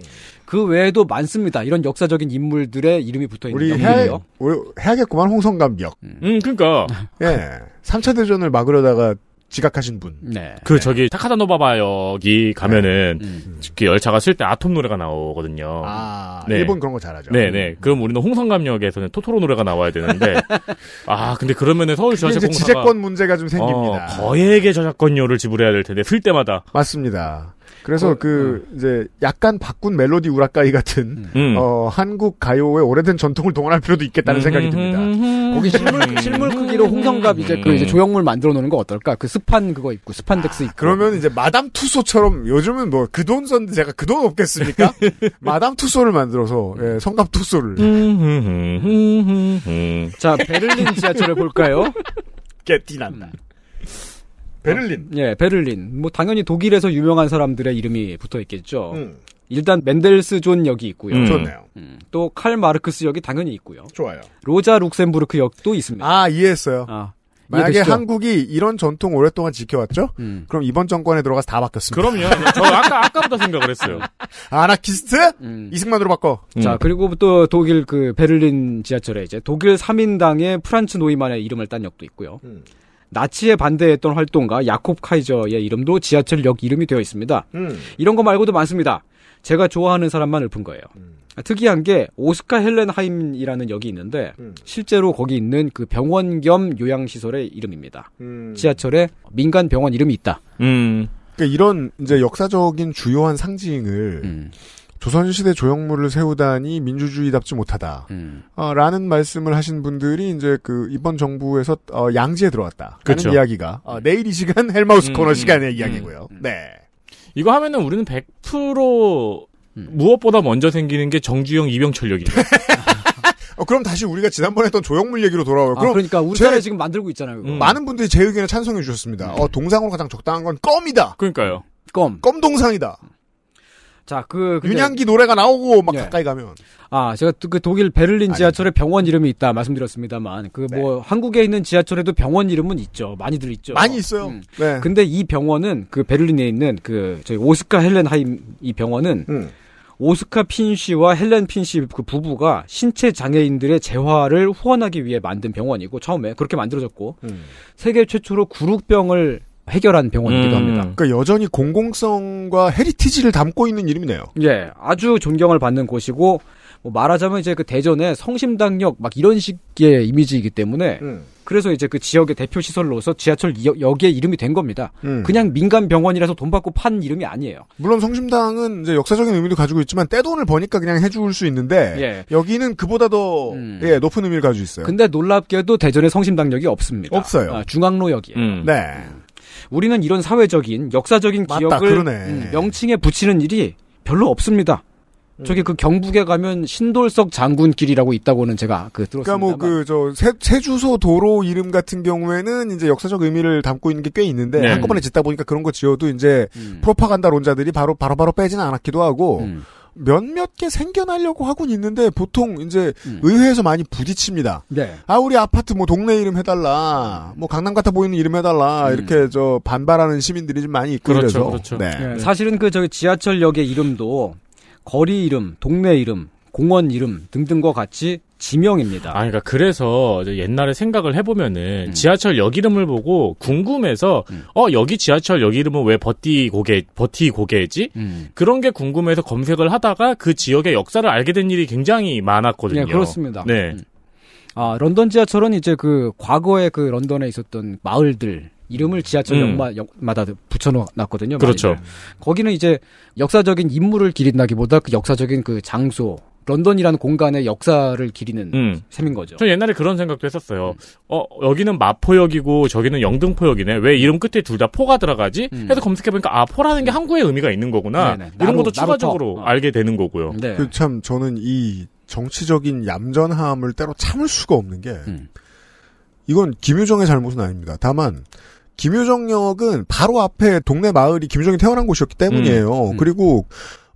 Speaker 3: 그 외에도 많습니다. 이런 역사적인 인물들의 이름이 붙어 있는 우리 해야,
Speaker 1: 우리 해야겠구만 홍성감 역. 음 그러니까. 예. 3차 대전을 막으려다가 지각하신 분.
Speaker 2: 네. 그 저기 네. 타카다노바바역이 가면은 네. 음. 열차가 쓸 때 아톰 노래가 나오거든요. 아, 네. 일본 그런 거 잘하죠. 네, 네. 음. 그럼 우리는 홍성감역에서는 토토로 노래가 나와야 되는데 [LAUGHS] 아, 근데 그러면은 서울 지하체공사가 지재권
Speaker 1: 문제가 좀 생깁니다.
Speaker 2: 어, 거액의 저작권료를 지불해야 될 텐데 쓸 때마다. 맞습니다.
Speaker 1: 그래서 어, 그 음. 이제 약간 바꾼 멜로디 우라카이 같은 음. 음. 어, 한국 가요의 오래된 전통을 동원할 필요도 있겠다는 음.
Speaker 3: 생각이 듭니다. 음. 거기 실물 실물 크기로 홍성갑 이제 그 이제
Speaker 1: 조형물 만들어 놓는 거 어떨까? 그 습한 그거 입고 스판덱스 입고. 아, 그러면 이제 마담 투소처럼 요즘은 뭐 그 돈 썼는데 제가 그 돈 없겠습니까? [LAUGHS] 마담 투소를 만들어서 예, 성갑 투소를.
Speaker 3: 자 베를린 지하철을 볼까요?
Speaker 2: 개띠난다. [LAUGHS] 베를린.
Speaker 3: 어, 예, 베를린. 뭐 당연히 독일에서 유명한 사람들의 이름이 붙어 있겠죠. 음. 일단 맨델스존 역이 있고요. 음. 좋네요. 음. 또칼 마르크스 역이 당연히 있고요. 좋아요. 로자 룩셈부르크 역도 있습니다. 아 이해했어요. 아, 만약에 이해되시죠?
Speaker 1: 한국이 이런 전통 오랫동안 지켜왔죠? 음. 그럼 이번 정권에 들어가서 다 바뀌었습니다. 그럼요. [LAUGHS] 저
Speaker 2: 아까 아까부터 생각을 했어요. 음.
Speaker 3: 아나키스트? 음. 이승만으로 바꿔. 자 음. 그리고 또 독일 그 베를린 지하철에 이제 독일 3인당의 프란츠 노이만의 이름을 딴 역도 있고요. 나치에 반대했던 활동가 야콥 카이저의 이름도 지하철역 이름이 되어 있습니다. 음. 이런 거 말고도 많습니다. 제가 좋아하는 사람만 읊은 거예요. 음. 특이한 게 오스카 헬렌하임이라는 역이 있는데 음. 실제로 거기 있는 그 병원 겸 요양시설의 이름입니다. 음. 지하철에 민간 병원 이름이 있다. 음. 그러니까 이런 이제 역사적인 주요한 상징을
Speaker 1: 음. 조선시대 조형물을 세우다니 민주주의답지 못하다. 음. 어, 라는 말씀을 하신 분들이 이제 그 이번 정부에서 어, 양지에 들어왔다. 그렇 이야기가 어, 내일 이 시간 [LAUGHS] 헬마우스 음, 코너 음, 시간의 음, 이야기고요.
Speaker 2: 음, 네. 이거 하면은 우리는 100% 무엇보다 먼저 생기는 게 정주영 이병철력이다 [LAUGHS] 어, 그럼 다시 우리가
Speaker 1: 지난번에 했던 조형물 얘기로 돌아와요. 아, 그럼 그러니까 우리나라에 제,
Speaker 3: 지금 만들고 있잖아요. 음. 많은
Speaker 2: 분들이 제 의견에 찬성해 주셨습니다.
Speaker 1: 음. 어, 동상으로 가장 적당한 건 껌이다. 그러니까요. 껌. 껌 동상이다. 자,
Speaker 3: 그 윤향기
Speaker 1: 노래가 나오고 막 예. 가까이 가면
Speaker 3: 아 제가 그 독일 베를린 지하철에 병원 이름이 있다 말씀드렸습니다만 그뭐 네. 한국에 있는 지하철에도 병원 이름은 있죠 많이들 있죠 많이 있어요. 음. 네. 근데 이 병원은 그 베를린에 있는 그 저희 오스카 헬렌하임 이 병원은 음. 오스카 핀시와 헬렌 핀시 그 부부가 신체 장애인들의 재활을 후원하기 위해 만든 병원이고 처음에 그렇게 만들어졌고 음. 세계 최초로 구루병을 해결한 병원이기도 음. 합니다. 그러니까 여전히 공공성과 헤리티지를 담고 있는 이름이네요. 예, 아주 존경을 받는 곳이고 뭐 말하자면 이제 그 대전의 성심당역 막 이런 식의 이미지이기 때문에 음. 그래서 이제 그 지역의 대표 시설로서 지하철 역의 이름이 된 겁니다. 음. 그냥 민간 병원이라서 돈 받고 판 이름이 아니에요. 물론 성심당은 이제 역사적인
Speaker 1: 의미도 가지고 있지만 떼돈을 버니까 그냥 해줄 수 있는데 예. 여기는 그보다 더 음. 예, 높은 의미를 가지고
Speaker 3: 있어요. 근데 놀랍게도 대전의 성심당역이 없습니다. 없어요. 아, 중앙로역이에요. 음. 네. 우리는 이런 사회적인 역사적인 맞다, 기억을 음, 명칭에 붙이는 일이 별로 없습니다. 음. 저기 그 경북에 가면 신돌석 장군길이라고 있다고는 제가 그 들었습니다.
Speaker 1: 그러니까 뭐 그 저새주소 도로 이름 같은 경우에는 이제 역사적 의미를 담고 있는 게 꽤 있는데 네. 한꺼번에 짓다 보니까 그런 거 지어도 이제 음. 프로파간다론자들이 바로 바로바로 바로 빼지는 않았기도 하고 음. 몇몇 개 생겨나려고 하고는 있는데 보통 이제 음. 의회에서 많이 부딪힙니다. 네. 아 우리 아파트 뭐 동네 이름 해달라, 뭐 강남 같아 보이는 이름 해달라 음. 이렇게 저 반발하는 시민들이 좀 많이 있고 그렇죠, 그래서 그렇죠. 네. 네. 네.
Speaker 3: 사실은 그 저기 지하철역의 이름도 거리 이름, 동네 이름, 공원 이름 등등과 같이 지명입니다. 아,
Speaker 2: 그러니까 그래서 옛날에 생각을 해보면은 음. 지하철 역 이름을 보고 궁금해서 음. 어 여기 지하철 역 이름은 왜 버티고개 버티고개지? 음. 그런 게 궁금해서 검색을 하다가 그 지역의 역사를 알게 된 일이 굉장히 많았거든요. 네, 그렇습니다. 네. 음.
Speaker 3: 아 런던 지하철은 이제 그 과거에 그 런던에 있었던 마을들 이름을 지하철 음. 역마, 다 붙여놨거든요. 그렇죠. 많이 거기는 이제 역사적인 인물을 기린다기보다 그 역사적인 그 장소, 런던이라는 공간의 역사를 기리는 음. 셈인 거죠.
Speaker 2: 저 옛날에 그런 생각도 했었어요. 음. 어, 여기는 마포역이고 저기는 영등포역이네. 왜 이름 끝에 둘 다 포가 들어가지? 음. 해서 검색해보니까 아, 포라는 게항구의 의미가 있는 거구나. 네네. 이런 나루, 것도 추가적으로 나 어. 알게 되는 거고요. 네.
Speaker 1: 그참 저는 이 정치적인 얌전함을 때로 참을 수가 없는 게 음. 이건 김유정의 잘못은 아닙니다. 다만 김효정 역은 바로 앞에 동네 마을이 김효정이 태어난 곳이었기 때문이에요. 음. 음. 그리고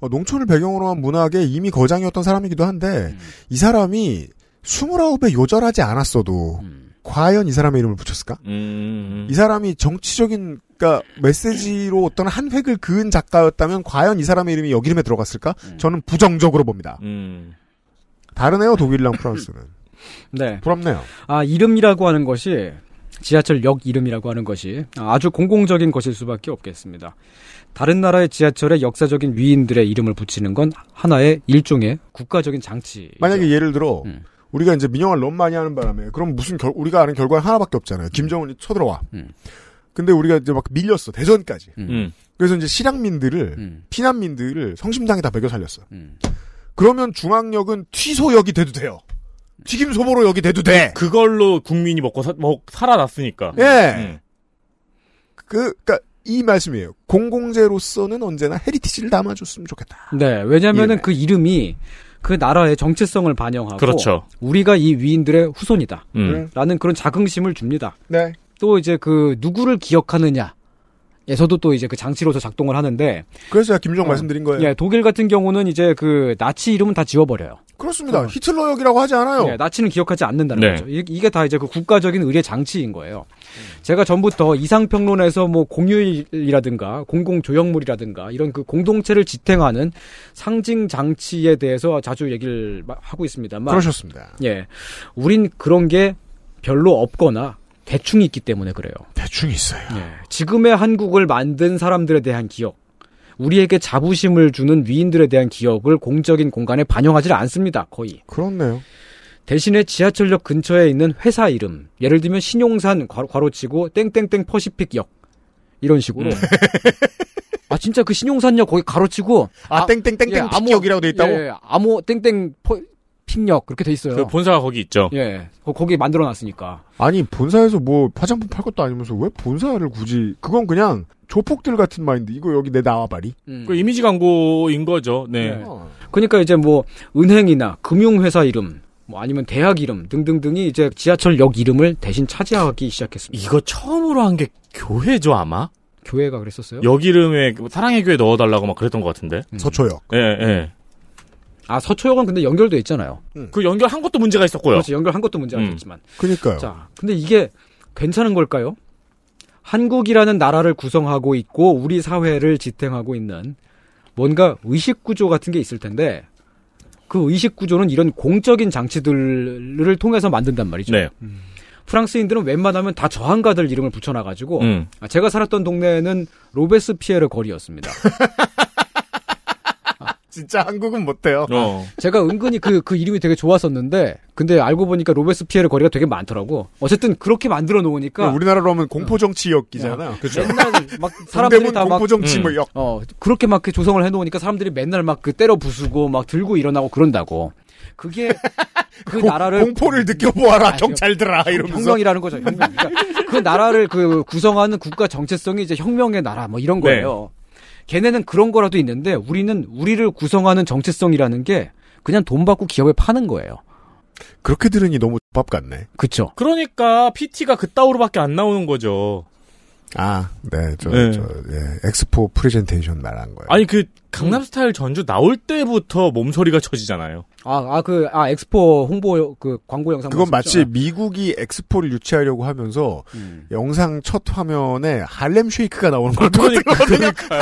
Speaker 1: 어, 농촌을 배경으로 한 문학의 이미 거장이었던 사람이기도 한데 음. 이 사람이 29에 요절하지 않았어도 음. 과연 이 사람의 이름을 붙였을까? 음. 음, 음. 이 사람이 정치적인 그니까 메시지로 어떤 한 획을 그은 작가였다면 과연 이 사람의 이름이 여기 이름에 들어갔을까? 저는 부정적으로 봅니다. 다르네요 독일이랑 프랑스는. [LAUGHS]
Speaker 3: 네. 부럽네요. 아 이름이라고 하는 것이 지하철역 이름이라고 하는 것이 아주 공공적인 것일 수밖에 없겠습니다. 다른 나라의 지하철에 역사적인 위인들의 이름을 붙이는 건 하나의 일종의 국가적인 장치. 만약에 예를 들어 음. 우리가 이제 민영화 런
Speaker 1: 많이 하는 바람에 그럼 무슨 결, 우리가 아는 결과 하나밖에 없잖아요. 음. 김정은이 쳐들어와. 음. 근데 우리가 이제 막 밀렸어 대전까지. 음. 음. 그래서 이제 실향민들을 음. 피난민들을 성심당에 다 매겨 살렸어. 그러면 중앙역은 취소역이 돼도 돼요. 튀김 소보로 여기
Speaker 2: 대도 돼. 그걸로 국민이 먹고 사, 먹 살아났으니까. 예. 음.
Speaker 1: 그그니까이 말씀이에요. 공공재로서는 언제나 헤리티지를 담아줬으면 좋겠다.
Speaker 3: 네, 왜냐면은이그 이름이 그 나라의 정체성을 반영하고 그렇죠. 우리가 이 위인들의 후손이다. 음. 라는 그런 자긍심을 줍니다. 네. 또 이제 그 누구를 기억하느냐 에서도 또 이제 그 장치로서 작동을 하는데 그래서 김종 어, 말씀드린 거예요. 예, 독일 같은 경우는 이제 그 나치 이름은 다 지워버려요.
Speaker 1: 그렇습니다. 어. 히틀러역이라고 하지 않아요. 예,
Speaker 3: 나치는 기억하지 않는다는 네. 거죠. 이, 게다 이제 그 국가적인 의례 장치인 거예요. 음. 제가 전부터 이상평론에서 뭐 공휴일이라든가 공공조형물이라든가 이런 그 공동체를 지탱하는 상징 장치에 대해서 자주 얘기를 하고 있습니다만 그러셨습니다. 예, 우린 그런 게 별로 없거나 대충 있기 때문에 그래요.
Speaker 2: 대충 있어요. 네.
Speaker 3: 지금의 한국을 만든 사람들에 대한 기억, 우리에게 자부심을 주는 위인들에 대한 기억을 공적인 공간에 반영하지 않습니다. 거의. 그렇네요. 대신에 지하철역 근처에 있는 회사 이름, 예를 들면 신용산 괄호, 치고 땡땡땡 퍼시픽역 이런 식으로. 음. [LAUGHS] 아 진짜 그 신용산역 거기 가로치고 아, 아 땡땡땡땡 예, 픽역이라고 돼 있다고? 예, 예, 암호 땡땡 퍼, 핑역 그렇게 돼 있어요. 그 본사가 거기 있죠. 예, 거, 기 만들어놨으니까.
Speaker 1: 아니 본사에서 뭐 화장품 팔 것도 아니면서 왜 본사를 굳이
Speaker 3: 그건 그냥 조폭들 같은 마인드 이거 여기 내 나와봐리.
Speaker 2: 음. 그 이미지 광고인 거죠.
Speaker 3: 네. 네. 그러니까 이제 뭐 은행이나 금융회사 이름. 뭐 아니면 대학 이름 등등등이 이제 지하철역 이름을 대신 차지하기 시작했습니다. 이거 처음으로 한 게 교회죠 아마? 교회가 그랬었어요? 역
Speaker 2: 이름에 사랑의 교회 넣어달라고 막 그랬던 것 같은데. 음. 서초역. 예, 예.
Speaker 3: 아 서초역은 근데 연결돼 있잖아요. 음. 그 연결한 것도 문제가 있었고요. 그렇지 연결한 것도 문제가 음. 있지만. 그니까요. 자, 근데 이게 괜찮은 걸까요? 한국이라는 나라를 구성하고 있고 우리 사회를 지탱하고 있는 뭔가 의식 구조 같은 게 있을 텐데 그 의식 구조는 이런 공적인 장치들을 통해서 만든단 말이죠. 네. 음. 프랑스인들은 웬만하면 다 저항가들 이름을 붙여놔가지고 음. 아, 제가 살았던 동네는 로베스피에르 거리였습니다. [LAUGHS] 진짜 한국은 못해요. 어. 제가 은근히 그, 그 이름이 되게 좋았었는데, 근데 알고 보니까 로베스 피에르 거리가 되게 많더라고. 어쨌든 그렇게 만들어 놓으니까. 네, 우리나라로 하면 공포정치역기잖아 어. 그죠. 맨날 막 사람들이 다 공포정치 막, 음. 역. 어, 그렇게 막 그 조성을 해 놓으니까 사람들이 맨날 막 그 때려 부수고 막 들고 일어나고 그런다고. 그게 [LAUGHS] 그 고, 나라를 공포를 느껴보아라 아니, 경찰들아 이러면서 혁명이라는 거죠. 혁명. 그러니까 그 나라를 그 구성하는 국가 정체성이 이제 혁명의 나라 뭐 이런 네. 거예요. 걔네는 그런 거라도 있는데 우리는 우리를 구성하는 정체성이라는 게 그냥 돈 받고 기업에 파는 거예요. 그렇게 들으니 너무 밥 같네. 그렇죠
Speaker 2: 그러니까 PT가 그따오로밖에 안 나오는 거죠. 아, 네, 저, 네. 저, 예, 엑스포 프레젠테이션 말한 거예요. 아니 그 강남 스타일 전주 나올 때부터 몸소리가 쳐지잖아요.
Speaker 3: 아, 아, 그, 아, 엑스포 홍보, 그, 광고 영상. 그건
Speaker 2: 마치
Speaker 1: 미국이 엑스포를 유치하려고 하면서, 음. 영상 첫 화면에 할렘
Speaker 3: 쉐이크가 나오는 걸보니까 그러니까요.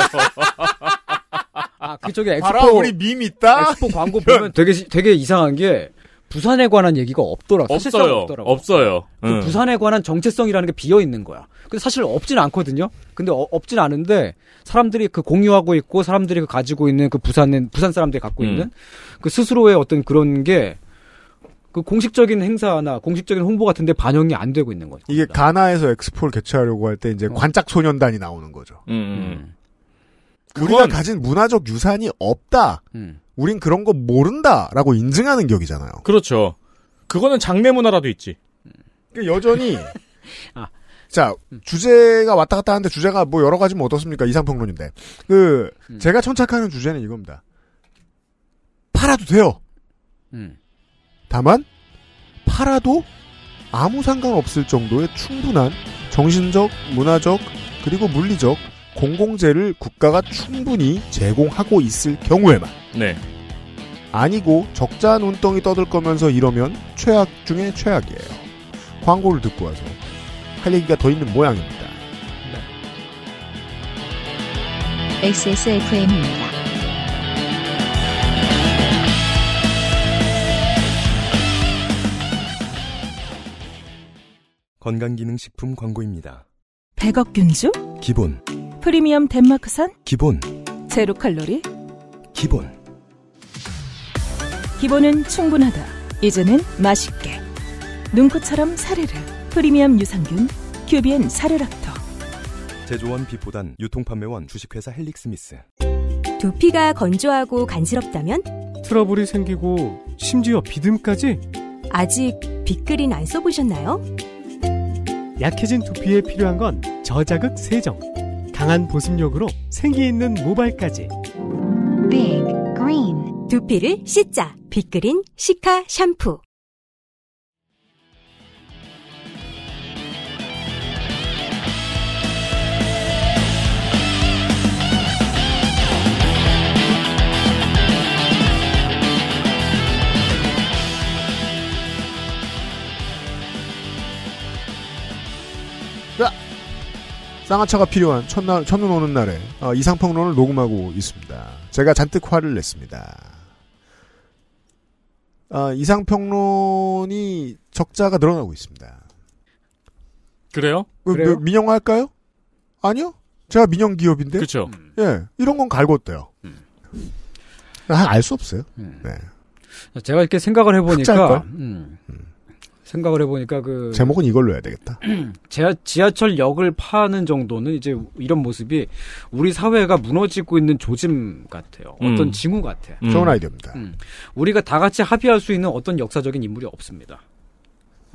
Speaker 2: 아, 그쪽에
Speaker 1: 엑스포. 우리 밈
Speaker 3: 있다? 엑스포 광고 보면 되게, 되게 이상한 게, 부산에 관한 얘기가 없더라고요. 없어요. 없더라고. 없어요. 그 음. 부산에 관한 정체성이라는 게 비어 있는 거야. 근데 사실 없진 않거든요. 근데 어, 없진 않은데 사람들이 그 공유하고 있고 사람들이 그 가지고 있는 그 부산은 부산 사람들이 갖고 음. 있는 그 스스로의 어떤 그런 게 그 공식적인 행사나 공식적인 홍보 같은데 반영이 안 되고 있는 거죠. 이게 가나에서
Speaker 1: 엑스포를 개최하려고 할 때 이제 어. 관짝 소년단이 나오는 거죠. 음. 음. 우리가 가진 문화적 유산이 없다. 음. 우린 그런 거 모른다라고 인증하는 격이잖아요. 그렇죠. 그거는 장례 문화라도 있지. 그러니까 여전히 [LAUGHS] 아. 자 주제가 왔다 갔다 하는데 주제가 뭐 여러 가지면 뭐 어떻습니까? 이상평론인데 그 음. 제가 천착하는 주제는 이겁니다. 팔아도 돼요. 음. 다만 팔아도 아무 상관없을 정도의 충분한 정신적, 문화적, 그리고 물리적 공공재를 국가가 충분히 제공하고 있을 경우에만. 네. 아니고 적자한 운덩이 떠들 거면서 이러면 최악 중에 최악이에요. 광고를 듣고 와서 할 얘기가 더 있는 모양입니다. 네. XSFM입니다.
Speaker 3: 건강기능식품 광고입니다.
Speaker 1: 1억 균주? 기본 프리미엄 덴마크산 기본 제로 칼로리
Speaker 3: 기본
Speaker 2: 기본은 충분하다 이제는 맛있게 눈코처럼 사르르 프리미엄 유산균 큐비엔 사르락터
Speaker 3: 제조원 비포단 유통판매원 주식회사 헬릭스미스 두피가 건조하고 간지럽다면 트러블이 생기고 심지어 비듬까지 아직 빅그린 안 써보셨나요? 약해진 두피에 필요한 건 저자극 세정 강한 보습력으로 생기 있는 모발까지. 빅 그린 두피를 씻자. 빅그린 시카 샴푸.
Speaker 1: 쌍화차가 필요한 첫날, 첫눈 오는 날에 어, 이상평론을 녹음하고 있습니다. 제가 잔뜩 화를 냈습니다. 어, 이상평론이 적자가 늘어나고 있습니다. 그래요? 그, 그 그래요? 민영화할까요? 아니요. 제가 민영 기업인데. 그렇죠. 예, 이런 건 갈궜대요. 음. 아, 알수 없어요. 음. 네.
Speaker 3: 제가 이렇게 생각을 해보니까 음, 음. 생각을 해보니까 그
Speaker 1: 제목은 이걸로 해야 되겠다.
Speaker 3: [CLEARS THROAT] 지하, 지하철 역을 파는 정도는 이제 이런 모습이 우리 사회가 무너지고 있는 조짐 같아요. 어떤 음. 징후 같아. 음. 좋은 아이디어입니다. 음. 우리가 다 같이 합의할 수 있는 어떤 역사적인 인물이 없습니다.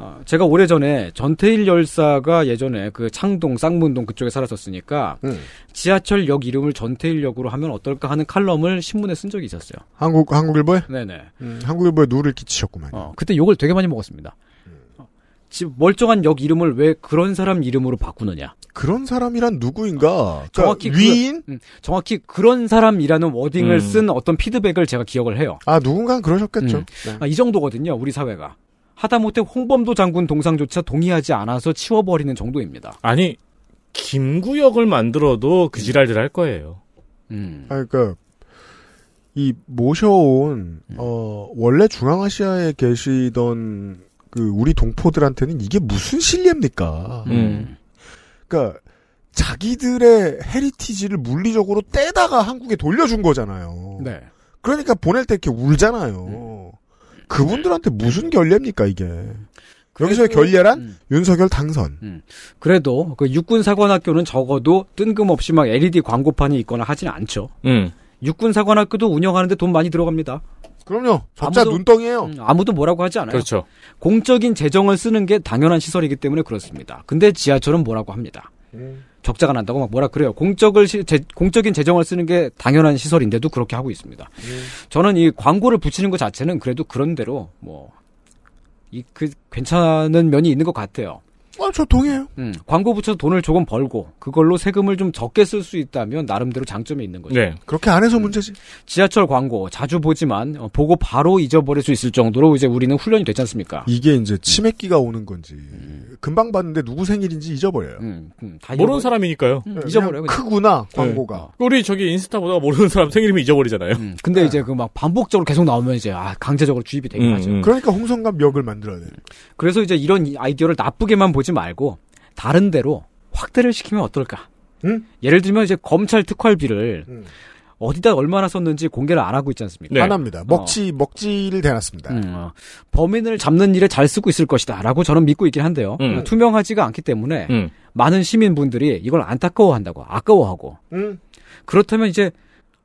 Speaker 3: 어, 제가 오래전에 전태일 열사가 예전에 그 창동, 쌍문동 그쪽에 살았었으니까 음. 지하철역 이름을 전태일역으로 하면 어떨까 하는 칼럼을 신문에 쓴 적이 있었어요. 한국 한국일보에? 네네. 음, 한국일보에 누를 끼치셨구만. 요 어, 그때 욕을 되게 많이 먹었습니다. 멀쩡한 역 이름을 왜 그런 사람 이름으로 바꾸느냐? 그런 사람이란 누구인가? 그러니까 정확히 그러니까 위인? 그, 음, 정확히 그런 사람이라는 워딩을 음. 쓴 어떤 피드백을 제가 기억을 해요. 아 누군가 는 그러셨겠죠. 음. 네. 아, 이 정도거든요. 우리 사회가 하다못해 홍범도 장군 동상조차 동의하지 않아서 치워버리는 정도입니다. 아니 김구역을 만들어도 그 지랄들 할 거예요. 음. 아, 그러니까 이
Speaker 1: 모셔온 음. 어, 원래 중앙아시아에 계시던 그 우리 동포들한테는 이게 무슨 신뢰입니까? 음. 음. 그러니까 자기들의 헤리티지를 물리적으로 떼다가 한국에 돌려준 거잖아요. 네. 그러니까 보낼 때 이렇게 울잖아요. 음. 그분들한테 무슨 음. 결례입니까 이게?
Speaker 3: 여기서의 결례란 음.
Speaker 1: 윤석열 당선.
Speaker 3: 음. 그래도 그 육군 사관학교는 적어도 뜬금없이 막 LED 광고판이 있거나 하진 않죠. 음. 육군 사관학교도 운영하는데 돈 많이 들어갑니다. 그럼요. 적자 눈덩이에요. 음, 아무도 뭐라고 하지 않아요. 그렇죠. 공적인 재정을 쓰는 게 당연한 시설이기 때문에 그렇습니다. 근데 지하철은 뭐라고 합니다. 음. 적자가 난다고 막 뭐라 그래요. 공적을 시, 제, 공적인 재정을 쓰는 게 당연한 시설인데도 그렇게 하고 있습니다. 음. 저는 이 광고를 붙이는 것 자체는 그래도 그런 대로 뭐 이 그 괜찮은 면이 있는 것 같아요. 아, 저 동의해요. 음, 광고 붙여서 돈을 조금 벌고 그걸로 세금을 좀 적게 쓸 수 있다면 나름대로 장점이 있는 거죠. 네. 그렇게 안 해서 문제지. 음, 지하철 광고 자주 보지만 어, 보고 바로 잊어버릴 수 있을 정도로 이제 우리는 훈련이 되지 않습니까?
Speaker 1: 이게 이제 음. 치맥기가 오는 건지 음. 금방 봤는데 누구 생일인지 잊어버려요. 음, 모르는 사람이니까요. 네,
Speaker 3: 잊어버려요. 그냥. 크구나 광고가.
Speaker 2: 네. 어. 우리 저기 인스타 보다 모르는 사람 생일이면 잊어버리잖아요.
Speaker 3: 근데 네. 이제 그 막 반복적으로 계속 나오면 이제 아, 강제적으로 주입이 되긴 하죠. 그러니까 홍성갑 역을 만들어야 돼. 그래서 이제 이런 아이디어를 나쁘게만 보지 그지 말고 다른 데로 확대를 시키면 어떨까? 응? 예를 들면 이제 검찰 특활비를 응. 음. 어디다 얼마나 썼는지 공개를 안 하고 있지 않습니까? 네. 네. 안 합니다. 먹지 어. 먹지를 대놨습니다. 음, 어. 범인을 잡는 일에 잘 쓰고 있을 것이다라고 저는 믿고 있긴 한데요. 음. 음. 투명하지가 않기 때문에 음. 많은 시민분들이 이걸 안타까워한다고 아까워하고 음. 그렇다면 이제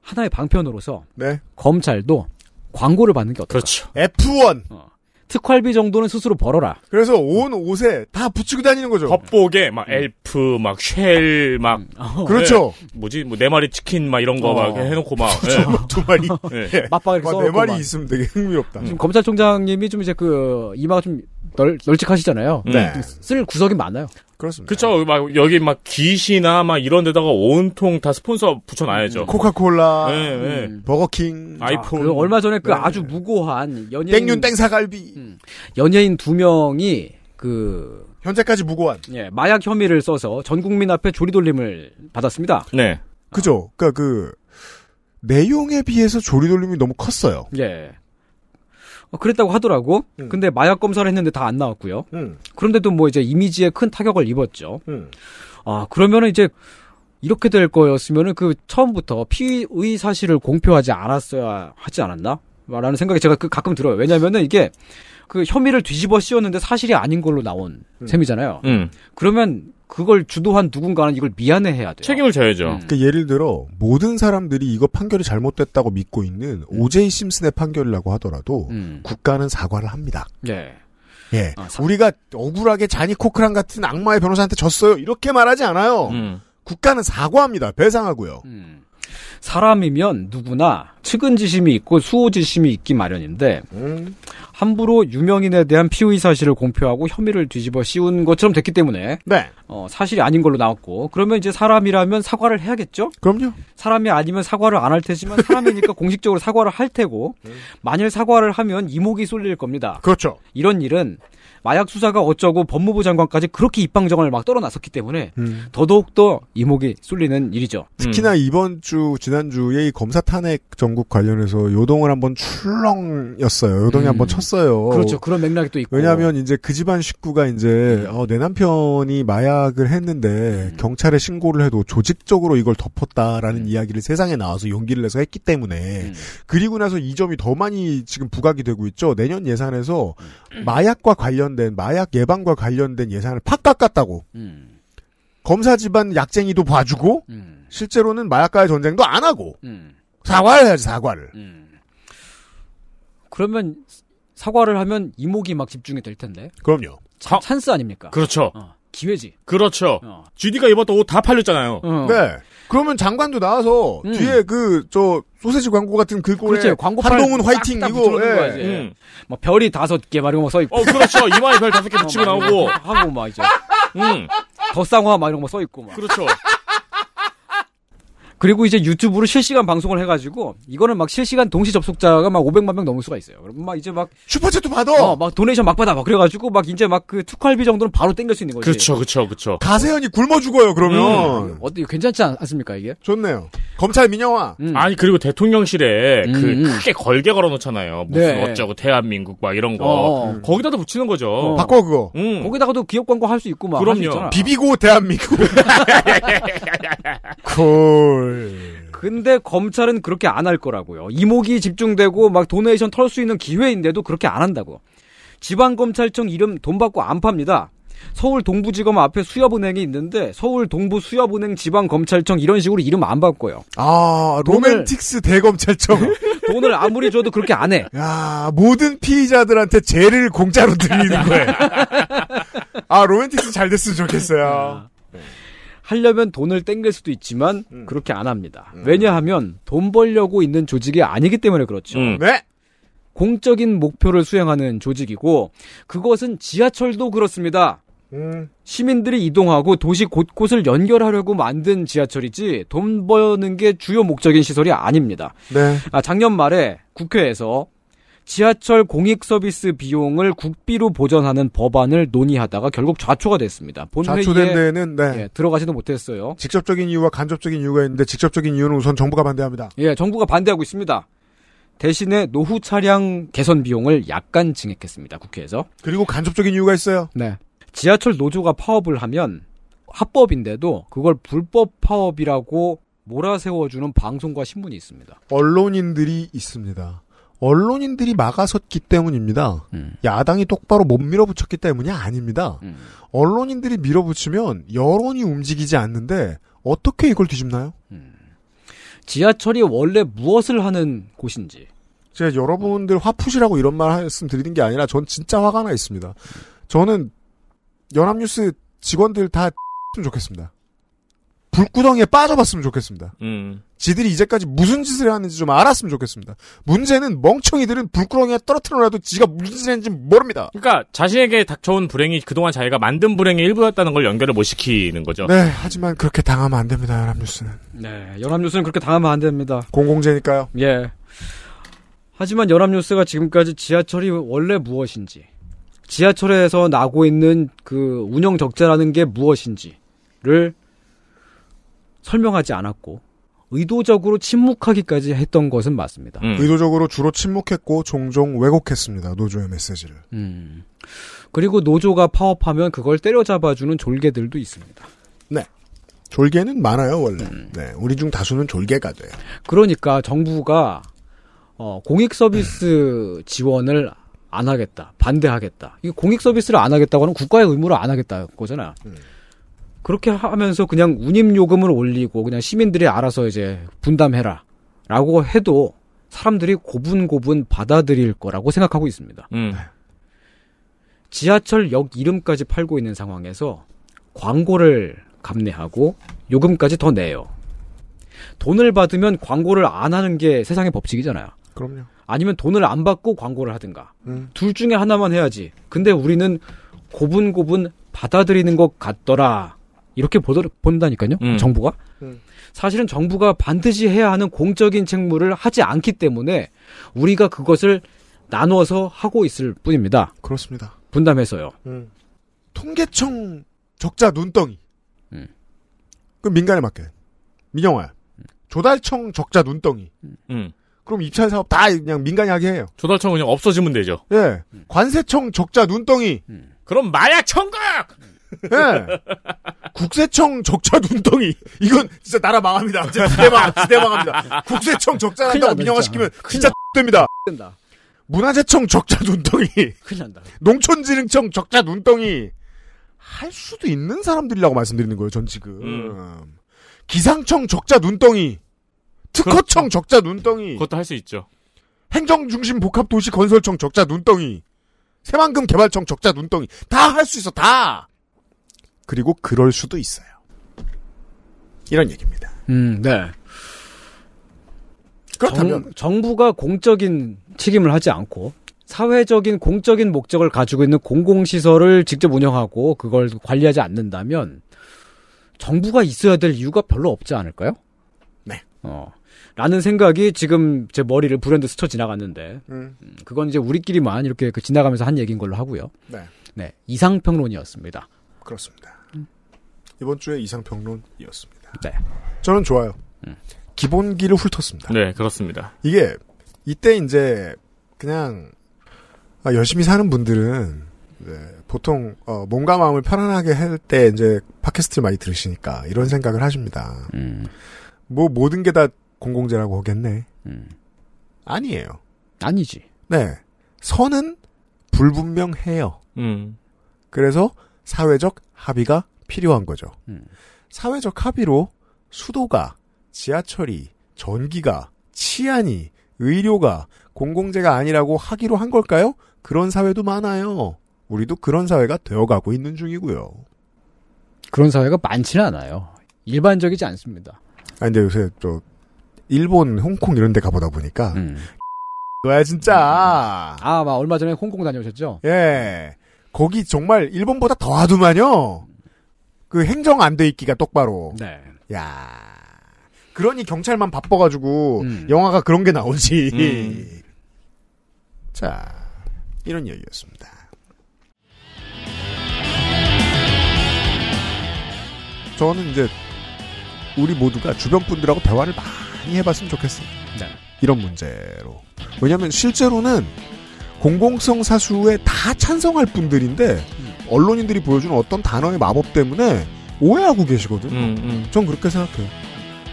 Speaker 3: 하나의 방편으로서 네. 검찰도 광고를 받는 게 어떨까? 그렇죠. F1 어. 특활비 정도는 스스로 벌어라. 그래서 온 옷에 다 붙이고 다니는 거죠.
Speaker 2: 겉보에막 음. 엘프 막쉘 막. 음. 어, 네. 그렇죠. 예. 뭐지 뭐네 마리 치킨 막 이런 거막 어. 해놓고 막 그렇죠. 예. 두 마리. 어. 네. 예. 맞박 이렇게 써네 마리 있으면 되게
Speaker 3: 흥미롭다. 지금 음. 검찰총장님이 좀 이제 그 이마가 좀 널, 널찍하시잖아요. 네. 쓸 구석이 많아요.
Speaker 2: 그렇습니다. 그쵸. 막 여기 막 기시나 막 이런 데다가 온통 다 스폰서 붙여놔야죠. 음.
Speaker 3: 코카콜라, 네, 네. 음. 버거킹, 아, 아이폰. 아, 그 얼마 전에 그 네. 아주 무고한 연예인 땡윤 땡사갈비 음. 연예인 두 명이 그 현재까지 무고한 예, 마약 혐의를 써서 전 국민 앞에 조리돌림을 받았습니다. 네. 그죠. 그러니까 그
Speaker 1: 내용에 비해서 조리돌림이 너무 컸어요.
Speaker 3: 예. 어, 그랬다고 하더라고. 음. 근데 마약 검사를 했는데 다 안 나왔고요. 음. 그런데도 뭐 이제 이미지에 큰 타격을 입었죠. 음. 아 그러면은 이제 이렇게 될 거였으면은 그 처음부터 피의 사실을 공표하지 않았어야 하지 않았나? 라는 생각이 제가 그 가끔 들어요. 왜냐면은 이게 그 혐의를 뒤집어 씌웠는데 사실이 아닌 걸로 나온 음. 셈이잖아요. 음. 그러면 그걸 주도한 누군가는 이걸 미안해해야 돼요. 책임을 져야죠. 음. 그러니까
Speaker 1: 예를 들어 모든 사람들이 이거 판결이 잘못됐다고 믿고 있는 음. 오제이 심슨의 판결이라고 하더라도 음. 국가는 사과를 합니다. 네. 예. 아, 사... 우리가 억울하게 자니 코크랑 같은 악마의 변호사한테 졌어요. 이렇게 말하지 않아요. 음. 국가는
Speaker 3: 사과합니다. 배상하고요. 음. 사람이면 누구나 측은지심이 있고 수호지심이 있기 마련인데 음. 함부로 유명인에 대한 피의 사실을 공표하고 혐의를 뒤집어 씌운 것처럼 됐기 때문에 네. 어, 사실이 아닌 걸로 나왔고 그러면 이제 사람이라면 사과를 해야겠죠? 그럼요. 사람이 아니면 사과를 안 할 테지만 사람이니까 [LAUGHS] 공식적으로 사과를 할 테고 네. 만일 사과를 하면 이목이 쏠릴 겁니다. 그렇죠. 이런 일은 마약 수사가 어쩌고 법무부 장관까지 그렇게 입방정을 막 떨어놨었기 때문에 음. 더더욱더 이목이 쏠리는 일이죠. 특히나
Speaker 1: 음. 이번 주 지난주에 이 검사 탄핵 전국 관련해서 요동을 한번 출렁였어요. 요동이 음. 한번 쳤어요. 그렇죠.
Speaker 3: 그런 맥락이 또 있고. 왜냐하면
Speaker 1: 이제 그 집안 식구가 이제 음. 어, 내 남편이 마약을 했는데 음. 경찰에 신고를 해도 조직적으로 이걸 덮었다라는 음. 이야기를 세상에 나와서 용기를 내서 했기 때문에 그리고 나서 이 점이 더 많이 지금 부각이 되고 있죠. 내년 예산에서 마약과 관련 관련된 마약 예방과 관련된 예산을 팍 깎았다고. 음. 검사 집안 약쟁이도 봐주고
Speaker 3: 음. 실제로는 마약과의 전쟁도 안 하고 음. 사과를 해야지 사과를. 그러면 사과를 하면 이목이 막 집중이 될 텐데. 그럼요. 차, 찬스 아닙니까? 그렇죠. 어, 기회지. 그렇죠. 어. GD가 입었던 옷 다 팔렸잖아요. 어. 네.
Speaker 1: 그러면 장관도 나와서 음. 뒤에 그 저 소세지 광고 같은 글꼴에 그광고
Speaker 3: 그렇죠. 한동훈 화이팅 이거 예. 음. 막 뭐 별이 다섯 개 말이고 막써 있고. 어 그렇죠. 이마에 별 다섯 개 붙이고 [LAUGHS] 어, 나오고 하고 막 이제. 음. 더쌍화 막 이런 거 써 있고 막. 그렇죠. 그리고 이제 유튜브로 실시간 방송을 해가지고 이거는 막 실시간 동시 접속자가 막 500만 명 넘을 수가 있어요. 그럼 막 이제 막 슈퍼챗도 받아. 어, 막 도네이션 막 받아. 막 그래가지고 막 이제 막 그 투칼비 정도는 바로 땡길 수 있는 거지. 그렇죠, 그렇죠, 그렇죠. 가세현이 굶어 죽어요. 그러면 음. 어때 괜찮지 않, 습니까 이게? 좋네요. 검찰 민영화.
Speaker 2: 음. 아니 그리고 대통령실에 음. 그 음. 크게 걸게 걸어놓잖아요. 무슨 네. 어쩌고 대한민국 막 이런 거 어. 어, 어. 음. 거기다도 붙이는 거죠. 어. 바꿔 그거.
Speaker 3: 음. 거기다가도 기업 광고 할 수 있고 막. 그럼요. 비비고 대한민국. [LAUGHS] 콜. 네. 근데 검찰은 그렇게 안 할 거라고요. 이목이 집중되고 막 도네이션 털 수 있는 기회인데도 그렇게 안 한다고. 지방검찰청 이름 돈 받고 안 팝니다. 서울 동부지검 앞에 수협은행이 있는데 서울 동부 수협은행 지방검찰청 이런 식으로 이름 안 바꿔요. 아 로맨틱스 돈을, 대검찰청 [LAUGHS] 돈을 아무리 줘도 그렇게 안 해. 야 모든 피의자들한테 죄를 공짜로 드리는 거예요. [LAUGHS] 아 로맨틱스 잘 됐으면 좋겠어요. 아. 하려면 돈을 땡길 수도 있지만 음. 그렇게 안 합니다. 음. 왜냐하면 돈 벌려고 있는 조직이 아니기 때문에 그렇죠. 음. 네. 공적인 목표를 수행하는 조직이고 그것은 지하철도 그렇습니다. 음. 시민들이 이동하고 도시 곳곳을 연결하려고 만든 지하철이지 돈 버는 게 주요 목적인 시설이 아닙니다. 네. 아, 작년 말에 국회에서 지하철 공익 서비스 비용을 국비로 보전하는 법안을 논의하다가 결국 좌초가 됐습니다. 좌초된 데는 네. 예, 들어가지도 못했어요. 직접적인
Speaker 1: 이유와 간접적인 이유가 있는데 직접적인 이유는 우선 정부가 반대합니다.
Speaker 3: 예, 정부가 반대하고 있습니다. 대신에 노후 차량 개선 비용을 약간 증액했습니다. 국회에서. 그리고 간접적인 이유가 있어요. 네. 지하철 노조가 파업을 하면 합법인데도 그걸 불법 파업이라고 몰아세워주는 방송과 신문이 있습니다. 언론인들이
Speaker 1: 있습니다. 언론인들이 막아섰기 때문입니다. 음. 야당이 똑바로 못 밀어붙였기 때문이 아닙니다. 음. 언론인들이 밀어붙이면 여론이 움직이지 않는데 어떻게 이걸 뒤집나요? 음. 지하철이 원래 무엇을 하는 곳인지. 제가 여러분들 화푸시라고 이런 말 말씀드리는 게 아니라 전 진짜 화가 나 있습니다. 저는 연합뉴스 직원들 다 좀 [LAUGHS] 좋겠습니다. 불구덩이에 빠져봤으면 좋겠습니다. 음. 지들이 이제까지 무슨 짓을 하는지좀 알았으면 좋겠습니다. 문제는 멍청이들은 불구렁이에 떨어뜨려놔도 지가 무슨 짓을 했는지 모릅니다.
Speaker 2: 그러니까 자신에게 닥쳐온 불행이 그동안 자기가 만든 불행의 일부였다는 걸 연결을 못 시키는 거죠. 네,
Speaker 1: 하지만 그렇게 당하면 안 됩니다. 연합뉴스는.
Speaker 3: 네, 연합뉴스는 그렇게 당하면 안 됩니다.
Speaker 1: 공공재니까요.
Speaker 3: 예. 하지만 연합뉴스가 지금까지 지하철이 원래 무엇인지, 지하철에서 나고 있는 그 운영 적자라는 게 무엇인지를 설명하지 않았고 의도적으로 침묵하기까지 했던 것은 맞습니다. 음. 의도적으로
Speaker 1: 주로 침묵했고 종종 왜곡했습니다. 노조의 메시지를. 음. 그리고
Speaker 3: 노조가 파업하면 그걸 때려잡아주는 졸개들도 있습니다.
Speaker 1: 네. 졸개는 많아요
Speaker 3: 원래. 음. 네. 우리 중 다수는 졸개가 돼요. 그러니까 정부가 어, 공익 서비스 지원을 안 하겠다, 반대하겠다. 이 공익 서비스를 안 하겠다고 하는 국가의 의무를 안 하겠다는 거잖아. 요 음. 그렇게 하면서 그냥 운임 요금을 올리고 그냥 시민들이 알아서 이제 분담해라라고 해도 사람들이 고분고분 받아들일 거라고 생각하고 있습니다. 음. 네. 지하철역 이름까지 팔고 있는 상황에서 광고를 감내하고 요금까지 더 내요. 돈을 받으면 광고를 안 하는 게 세상의 법칙이잖아요. 그럼요. 아니면 돈을 안 받고 광고를 하든가. 음. 둘 중에 하나만 해야지. 근데 우리는 고분고분 받아들이는 것 같더라. 이렇게 보더, 본다니까요. 음. 정부가 음. 사실은 정부가 반드시 해야 하는 공적인 책무를 하지 않기 때문에 우리가 그것을 나누어서 하고 있을 뿐입니다. 그렇습니다. 분담해서요. 음. 통계청 적자 눈덩이. 음. 그럼 민간에 맡겨.
Speaker 1: 민영화. 야 음. 조달청 적자 눈덩이. 음. 그럼 입찰 사업 다 그냥 민간이 하게 해요.
Speaker 2: 조달청은 그냥 없어지면 되죠.
Speaker 1: 예. 관세청 적자 눈덩이. 그럼 마약 청각! 네. 국세청 적자 눈덩이. 이건 진짜 나라 망합니다. 지대망, 지대망합니다. 국세청 적자 난다고 민영화시키면 진짜 됩니다. 된다. 문화재청 적자 눈덩이. 큰일 난다. 농촌진흥청 적자 눈덩이. 할 수도 있는 사람들이라고 말씀드리는 거예요, 전 지금. 음. 기상청 적자 눈덩이. 특허청 그렇죠. 적자 눈덩이. 그것도 할 수 있죠. 행정중심 복합도시 건설청 적자 눈덩이. 새만금 개발청 적자 눈덩이. 다 할 수 있어, 다!
Speaker 3: 그리고 그럴 수도 있어요. 이런 얘기입니다. 음, 네. 그렇다면 정, 부가 공적인 책임을 하지 않고 사회적인 공적인 목적을 가지고 있는 공공시설을 직접 운영하고 그걸 관리하지 않는다면 정부가 있어야 될 이유가 별로 없지 않을까요? 네. 어. 라는 생각이 지금 제 머리를 불현듯 스쳐 지나갔는데 음. 음 그건 이제 우리끼리만 이렇게 그 지나가면서 한 얘기인 걸로 하고요. 네. 네. 이상평론이었습니다.
Speaker 1: 그렇습니다. 음. 이번 주에 이상평론이었습니다. 네. 저는 좋아요. 음. 기본기를 훑었습니다.
Speaker 2: 네, 그렇습니다.
Speaker 1: 이게 이때 이제 그냥 아, 열심히 사는 분들은 네, 보통 어, 몸과 마음을 편안하게 할 때 이제 팟캐스트를 많이 들으시니까 이런 생각을 하십니다. 음. 뭐 모든 게 다 공공재라고 하겠네. 음. 아니에요. 아니지. 네. 선은 불분명해요. 음. 그래서 사회적 합의가 필요한 거죠. 음. 사회적 합의로 수도가, 지하철이, 전기가, 치안이, 의료가 공공재가 아니라고 하기로 한 걸까요? 그런 사회도 많아요. 우리도 그런 사회가 되어가고 있는 중이고요. 그런 사회가 많지는 않아요. 일반적이지 않습니다. 아 근데 요새 또 일본, 홍콩 이런 데 가보다 보니까 음. 와 [LAUGHS] 진짜. 아, 막 얼마 전에 홍콩 다녀오셨죠? 예. 거기 정말 일본보다 더 하더만요. 그 행정 안 돼 있기가 똑바로. 네. 야. 그러니 경찰만 바빠가지고 음. 영화가 그런 게 나오지. 음. [LAUGHS] 자, 이런 이야기였습니다. 저는 이제 우리 모두가 주변 분들하고 대화를 많이 해봤으면 좋겠어요. 네. 이런 문제로. 왜냐하면 실제로는 공공성 사수에 다 찬성할 분들인데 음. 언론인들이 보여주는 어떤 단어의 마법 때문에 오해하고 계시거든 음, 음. 전 그렇게 생각해요.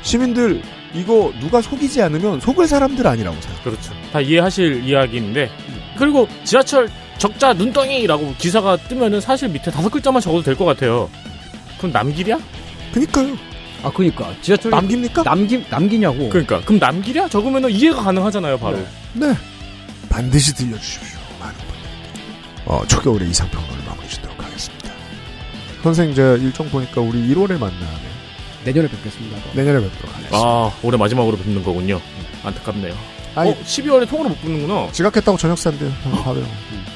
Speaker 1: 시민들 이거 누가 속이지 않으면 속을 사람들 아니라고 생각해요.
Speaker 2: 그렇죠. 다 이해하실 이야기인데 그리고 지하철 적자 눈덩이라고 기사가 뜨면은 사실 밑에 다섯 글자만 적어도 될 것 같아요. 그럼 남길이야? 그니까요. 아 그니까 지하철 남깁니까? 남기 남기냐고. 그니까 그럼 남길이야? 적으면 이해가 가능하잖아요, 바로. 네. 네.
Speaker 1: 반드시 들려주십시오. 많은 분들. 어, 초겨울에 이상평론을 마무리 짓도록 하겠습니다. 선생, 제 일정 보니까 우리 1월에 만나네. 내년에 뵙겠습니다.
Speaker 2: 내년에 뵙도록 하겠습니다. 아, 올해 마지막으로 뵙는 거군요. 안타깝네요. 아 어, 12월에 통으로 못
Speaker 1: 붙는구나. 지각했다고 저녁 산대요. 밥이랑. 어?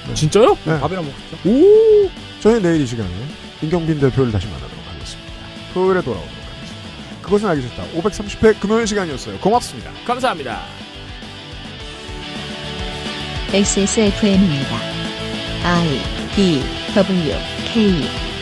Speaker 1: 네. 진짜요? 네. 밥이랑 먹었죠. 오! 저희 내일 이 시간에 임경빈 대표를 다시 만나도록 하겠습니다. 토요일에 돌아오도록 하겠습니다. 그것은 알기 싫다. 530회 금요일 시간이었어요. 고맙습니다. 감사합니다. XSFM입니다. I D W K